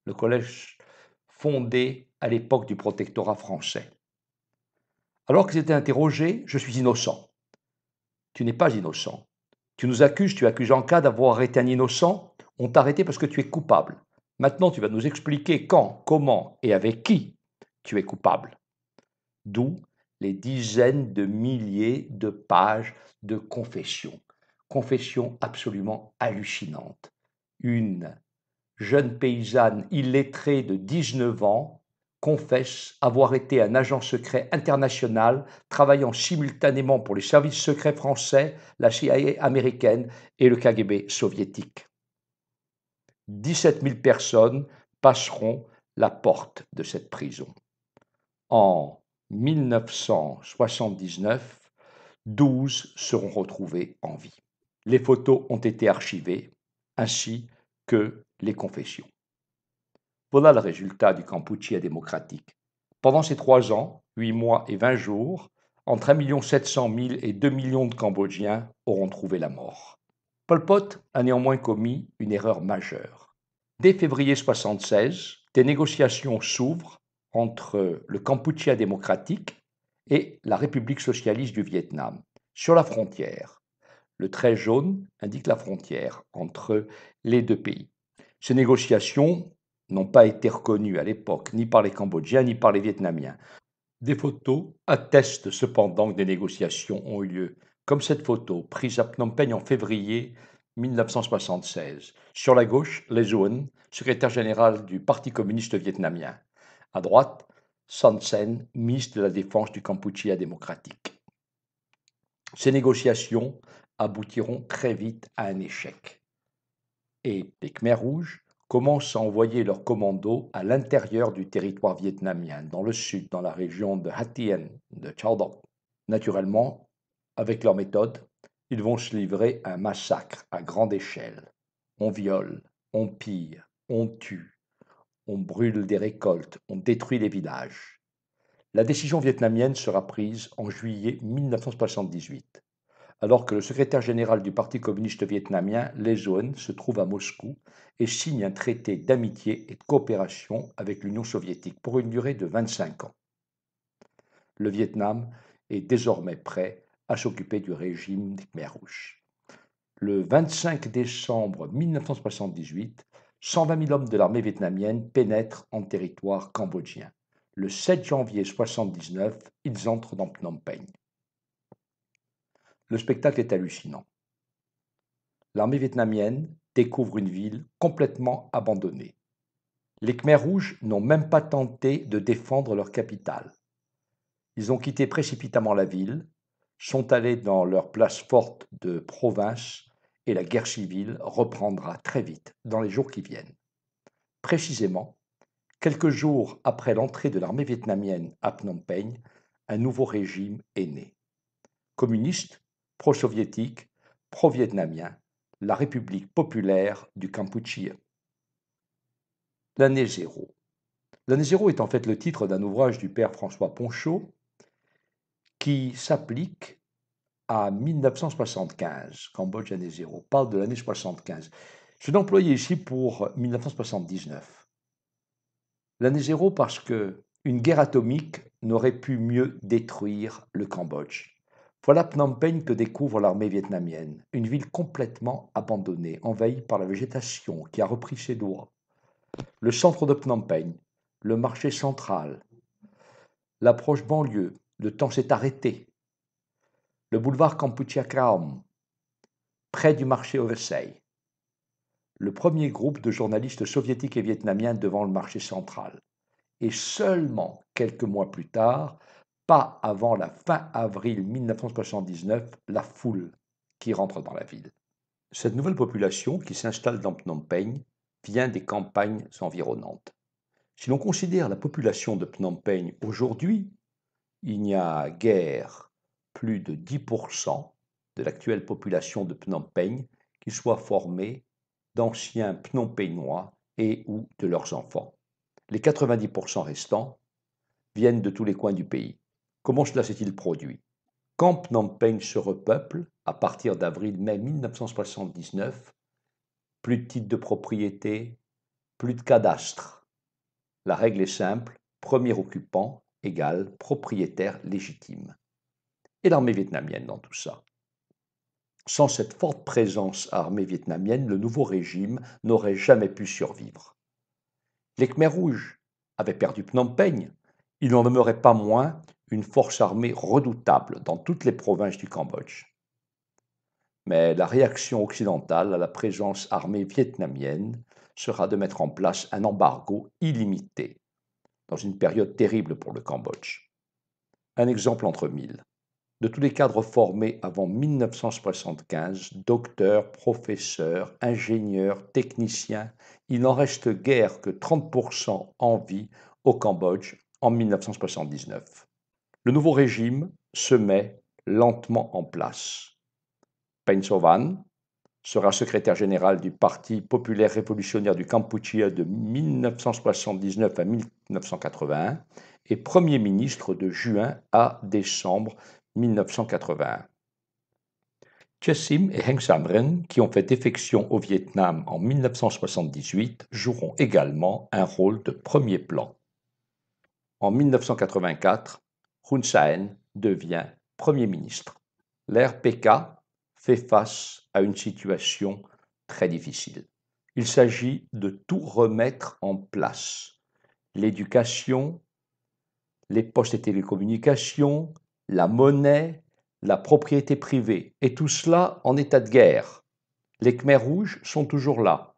le collège fondé à l'époque du protectorat français. Alors qu'ils étaient interrogés, je suis innocent. Tu n'es pas innocent. Tu nous accuses, tu accuses cas d'avoir été un innocent. On t'a arrêté parce que tu es coupable. Maintenant, tu vas nous expliquer quand, comment et avec qui tu es coupable. D'où les dizaines de milliers de pages de confessions. Confessions absolument hallucinantes. Une jeune paysanne illettrée de 19 ans confesse avoir été un agent secret international travaillant simultanément pour les services secrets français, la CIA américaine et le KGB soviétique. 17 000 personnes passeront la porte de cette prison. En 1979, 12 seront retrouvés en vie. Les photos ont été archivées, ainsi que les confessions. Voilà le résultat du Kampuchea démocratique. Pendant ces trois ans, huit mois et vingt jours, entre 1,7 million et 2 millions de Cambodgiens auront trouvé la mort. Pol Pot a néanmoins commis une erreur majeure. Dès février 1976, des négociations s'ouvrent entre le Kampuchea démocratique et la République socialiste du Vietnam sur la frontière. Le trait jaune indique la frontière entre les deux pays. Ces négociations n'ont pas été reconnus à l'époque ni par les Cambodgiens ni par les Vietnamiens. Des photos attestent cependant que des négociations ont eu lieu, comme cette photo prise à Phnom Penh en février 1976. Sur la gauche, Le Duẩn, secrétaire général du Parti communiste vietnamien. À droite, Son Sen, ministre de la Défense du Kampuchea démocratique. Ces négociations aboutiront très vite à un échec. Et les Khmer rouges commencent à envoyer leurs commandos à l'intérieur du territoire vietnamien, dans le sud, dans la région de Hatien, de Chao Naturellement, avec leur méthode, ils vont se livrer à un massacre à grande échelle. On viole, on pille, on tue, on brûle des récoltes, on détruit les villages. La décision vietnamienne sera prise en juillet 1978 alors que le secrétaire général du Parti communiste vietnamien, Lê Duẩn, se trouve à Moscou et signe un traité d'amitié et de coopération avec l'Union soviétique pour une durée de 25 ans. Le Vietnam est désormais prêt à s'occuper du régime des Khmer rouge. Le 25 décembre 1978, 120 000 hommes de l'armée vietnamienne pénètrent en territoire cambodgien. Le 7 janvier 1979, ils entrent dans Phnom Penh le spectacle est hallucinant. L'armée vietnamienne découvre une ville complètement abandonnée. Les Khmers rouges n'ont même pas tenté de défendre leur capitale. Ils ont quitté précipitamment la ville, sont allés dans leur place forte de province et la guerre civile reprendra très vite dans les jours qui viennent. Précisément, quelques jours après l'entrée de l'armée vietnamienne à Phnom Penh, un nouveau régime est né. Communiste, pro-soviétique, pro-vietnamien, la République populaire du Kampuchea. L'année zéro. L'année zéro est en fait le titre d'un ouvrage du père François Ponchot qui s'applique à 1975, Cambodge année zéro, parle de l'année 75. Je employé ici pour 1979. L'année zéro parce que une guerre atomique n'aurait pu mieux détruire le Cambodge. Voilà Phnom Penh que découvre l'armée vietnamienne, une ville complètement abandonnée, envahie par la végétation qui a repris ses droits. Le centre de Phnom Penh, le marché central, l'approche banlieue, le temps s'est arrêté. Le boulevard Kampuchea Kraom, près du marché Oversight. Le premier groupe de journalistes soviétiques et vietnamiens devant le marché central. Et seulement quelques mois plus tard, pas avant la fin avril 1979 la foule qui rentre dans la ville. Cette nouvelle population qui s'installe dans Phnom Penh vient des campagnes environnantes. Si l'on considère la population de Phnom Penh aujourd'hui, il n'y a guère plus de 10% de l'actuelle population de Phnom Penh qui soit formée d'anciens Phnom et ou de leurs enfants. Les 90% restants viennent de tous les coins du pays. Comment cela s'est-il produit Quand Phnom Penh se repeuple, à partir d'avril-mai 1979, plus de titres de propriété, plus de cadastres. La règle est simple, premier occupant égale propriétaire légitime. Et l'armée vietnamienne dans tout ça Sans cette forte présence armée vietnamienne, le nouveau régime n'aurait jamais pu survivre. Les Khmer rouges avaient perdu Phnom Penh, il n'en demeurait pas moins une force armée redoutable dans toutes les provinces du Cambodge. Mais la réaction occidentale à la présence armée vietnamienne sera de mettre en place un embargo illimité, dans une période terrible pour le Cambodge. Un exemple entre mille. De tous les cadres formés avant 1975, docteurs, professeurs, ingénieurs, techniciens, il n'en reste guère que 30% en vie au Cambodge en 1979. Le nouveau régime se met lentement en place. Sovan sera secrétaire général du Parti populaire révolutionnaire du Kampuchea de 1979 à 1981 et Premier ministre de juin à décembre 1981. Chesim et Heng Samrin, qui ont fait défection au Vietnam en 1978, joueront également un rôle de premier plan. En 1984, Hun Sen devient Premier ministre. L'RPK fait face à une situation très difficile. Il s'agit de tout remettre en place. L'éducation, les postes et télécommunications, la monnaie, la propriété privée, et tout cela en état de guerre. Les Khmers rouges sont toujours là.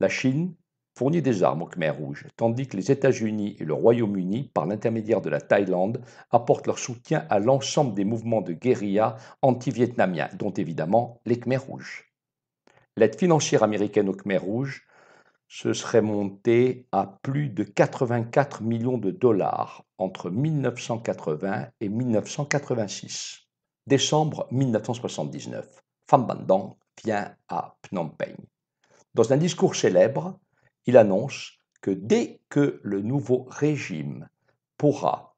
La Chine fournit des armes aux Khmers rouges, tandis que les États-Unis et le Royaume-Uni, par l'intermédiaire de la Thaïlande, apportent leur soutien à l'ensemble des mouvements de guérilla anti-vietnamiens, dont évidemment les Khmers rouges. L'aide financière américaine aux Khmers rouges se serait montée à plus de 84 millions de dollars entre 1980 et 1986. Décembre 1979, Pham Van Dong vient à Phnom Penh. Dans un discours célèbre, il annonce que dès que le nouveau régime pourra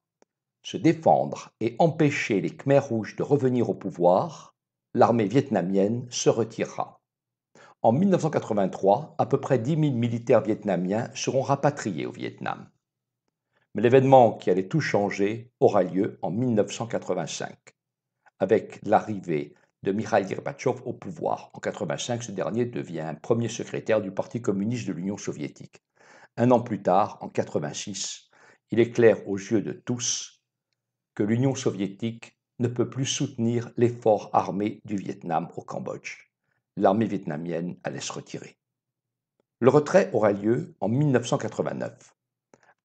se défendre et empêcher les Khmers rouges de revenir au pouvoir, l'armée vietnamienne se retirera. En 1983, à peu près 10 000 militaires vietnamiens seront rapatriés au Vietnam. Mais l'événement qui allait tout changer aura lieu en 1985, avec l'arrivée de Mikhail Gorbatchev au pouvoir. En 1985, ce dernier devient premier secrétaire du Parti communiste de l'Union soviétique. Un an plus tard, en 1986, il est clair aux yeux de tous que l'Union soviétique ne peut plus soutenir l'effort armé du Vietnam au Cambodge. L'armée vietnamienne allait se retirer. Le retrait aura lieu en 1989.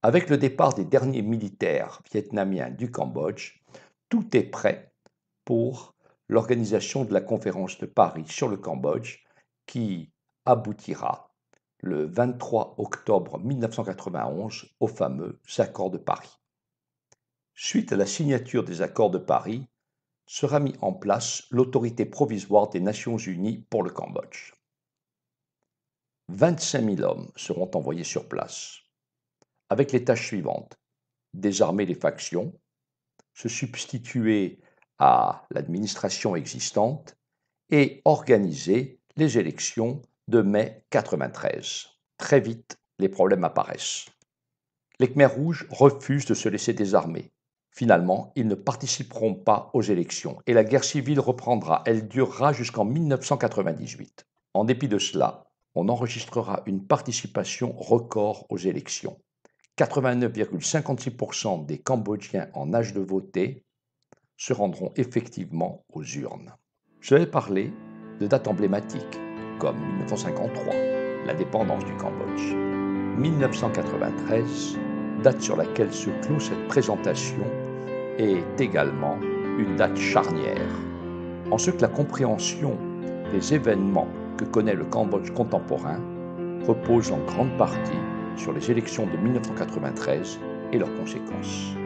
Avec le départ des derniers militaires vietnamiens du Cambodge, tout est prêt pour l'organisation de la conférence de Paris sur le Cambodge qui aboutira le 23 octobre 1991 aux fameux accords de Paris. Suite à la signature des accords de Paris, sera mis en place l'autorité provisoire des Nations Unies pour le Cambodge. 25 000 hommes seront envoyés sur place, avec les tâches suivantes. Désarmer les factions, se substituer à l'administration existante et organiser les élections de mai 93. Très vite, les problèmes apparaissent. Les Khmers rouges refusent de se laisser désarmer. Finalement, ils ne participeront pas aux élections et la guerre civile reprendra. Elle durera jusqu'en 1998. En dépit de cela, on enregistrera une participation record aux élections. 89,56% des Cambodgiens en âge de voter se rendront effectivement aux urnes. Je vais parler de dates emblématiques, comme 1953, l'indépendance du Cambodge, 1993, date sur laquelle se cloue cette présentation, est également une date charnière, en ce que la compréhension des événements que connaît le Cambodge contemporain repose en grande partie sur les élections de 1993 et leurs conséquences.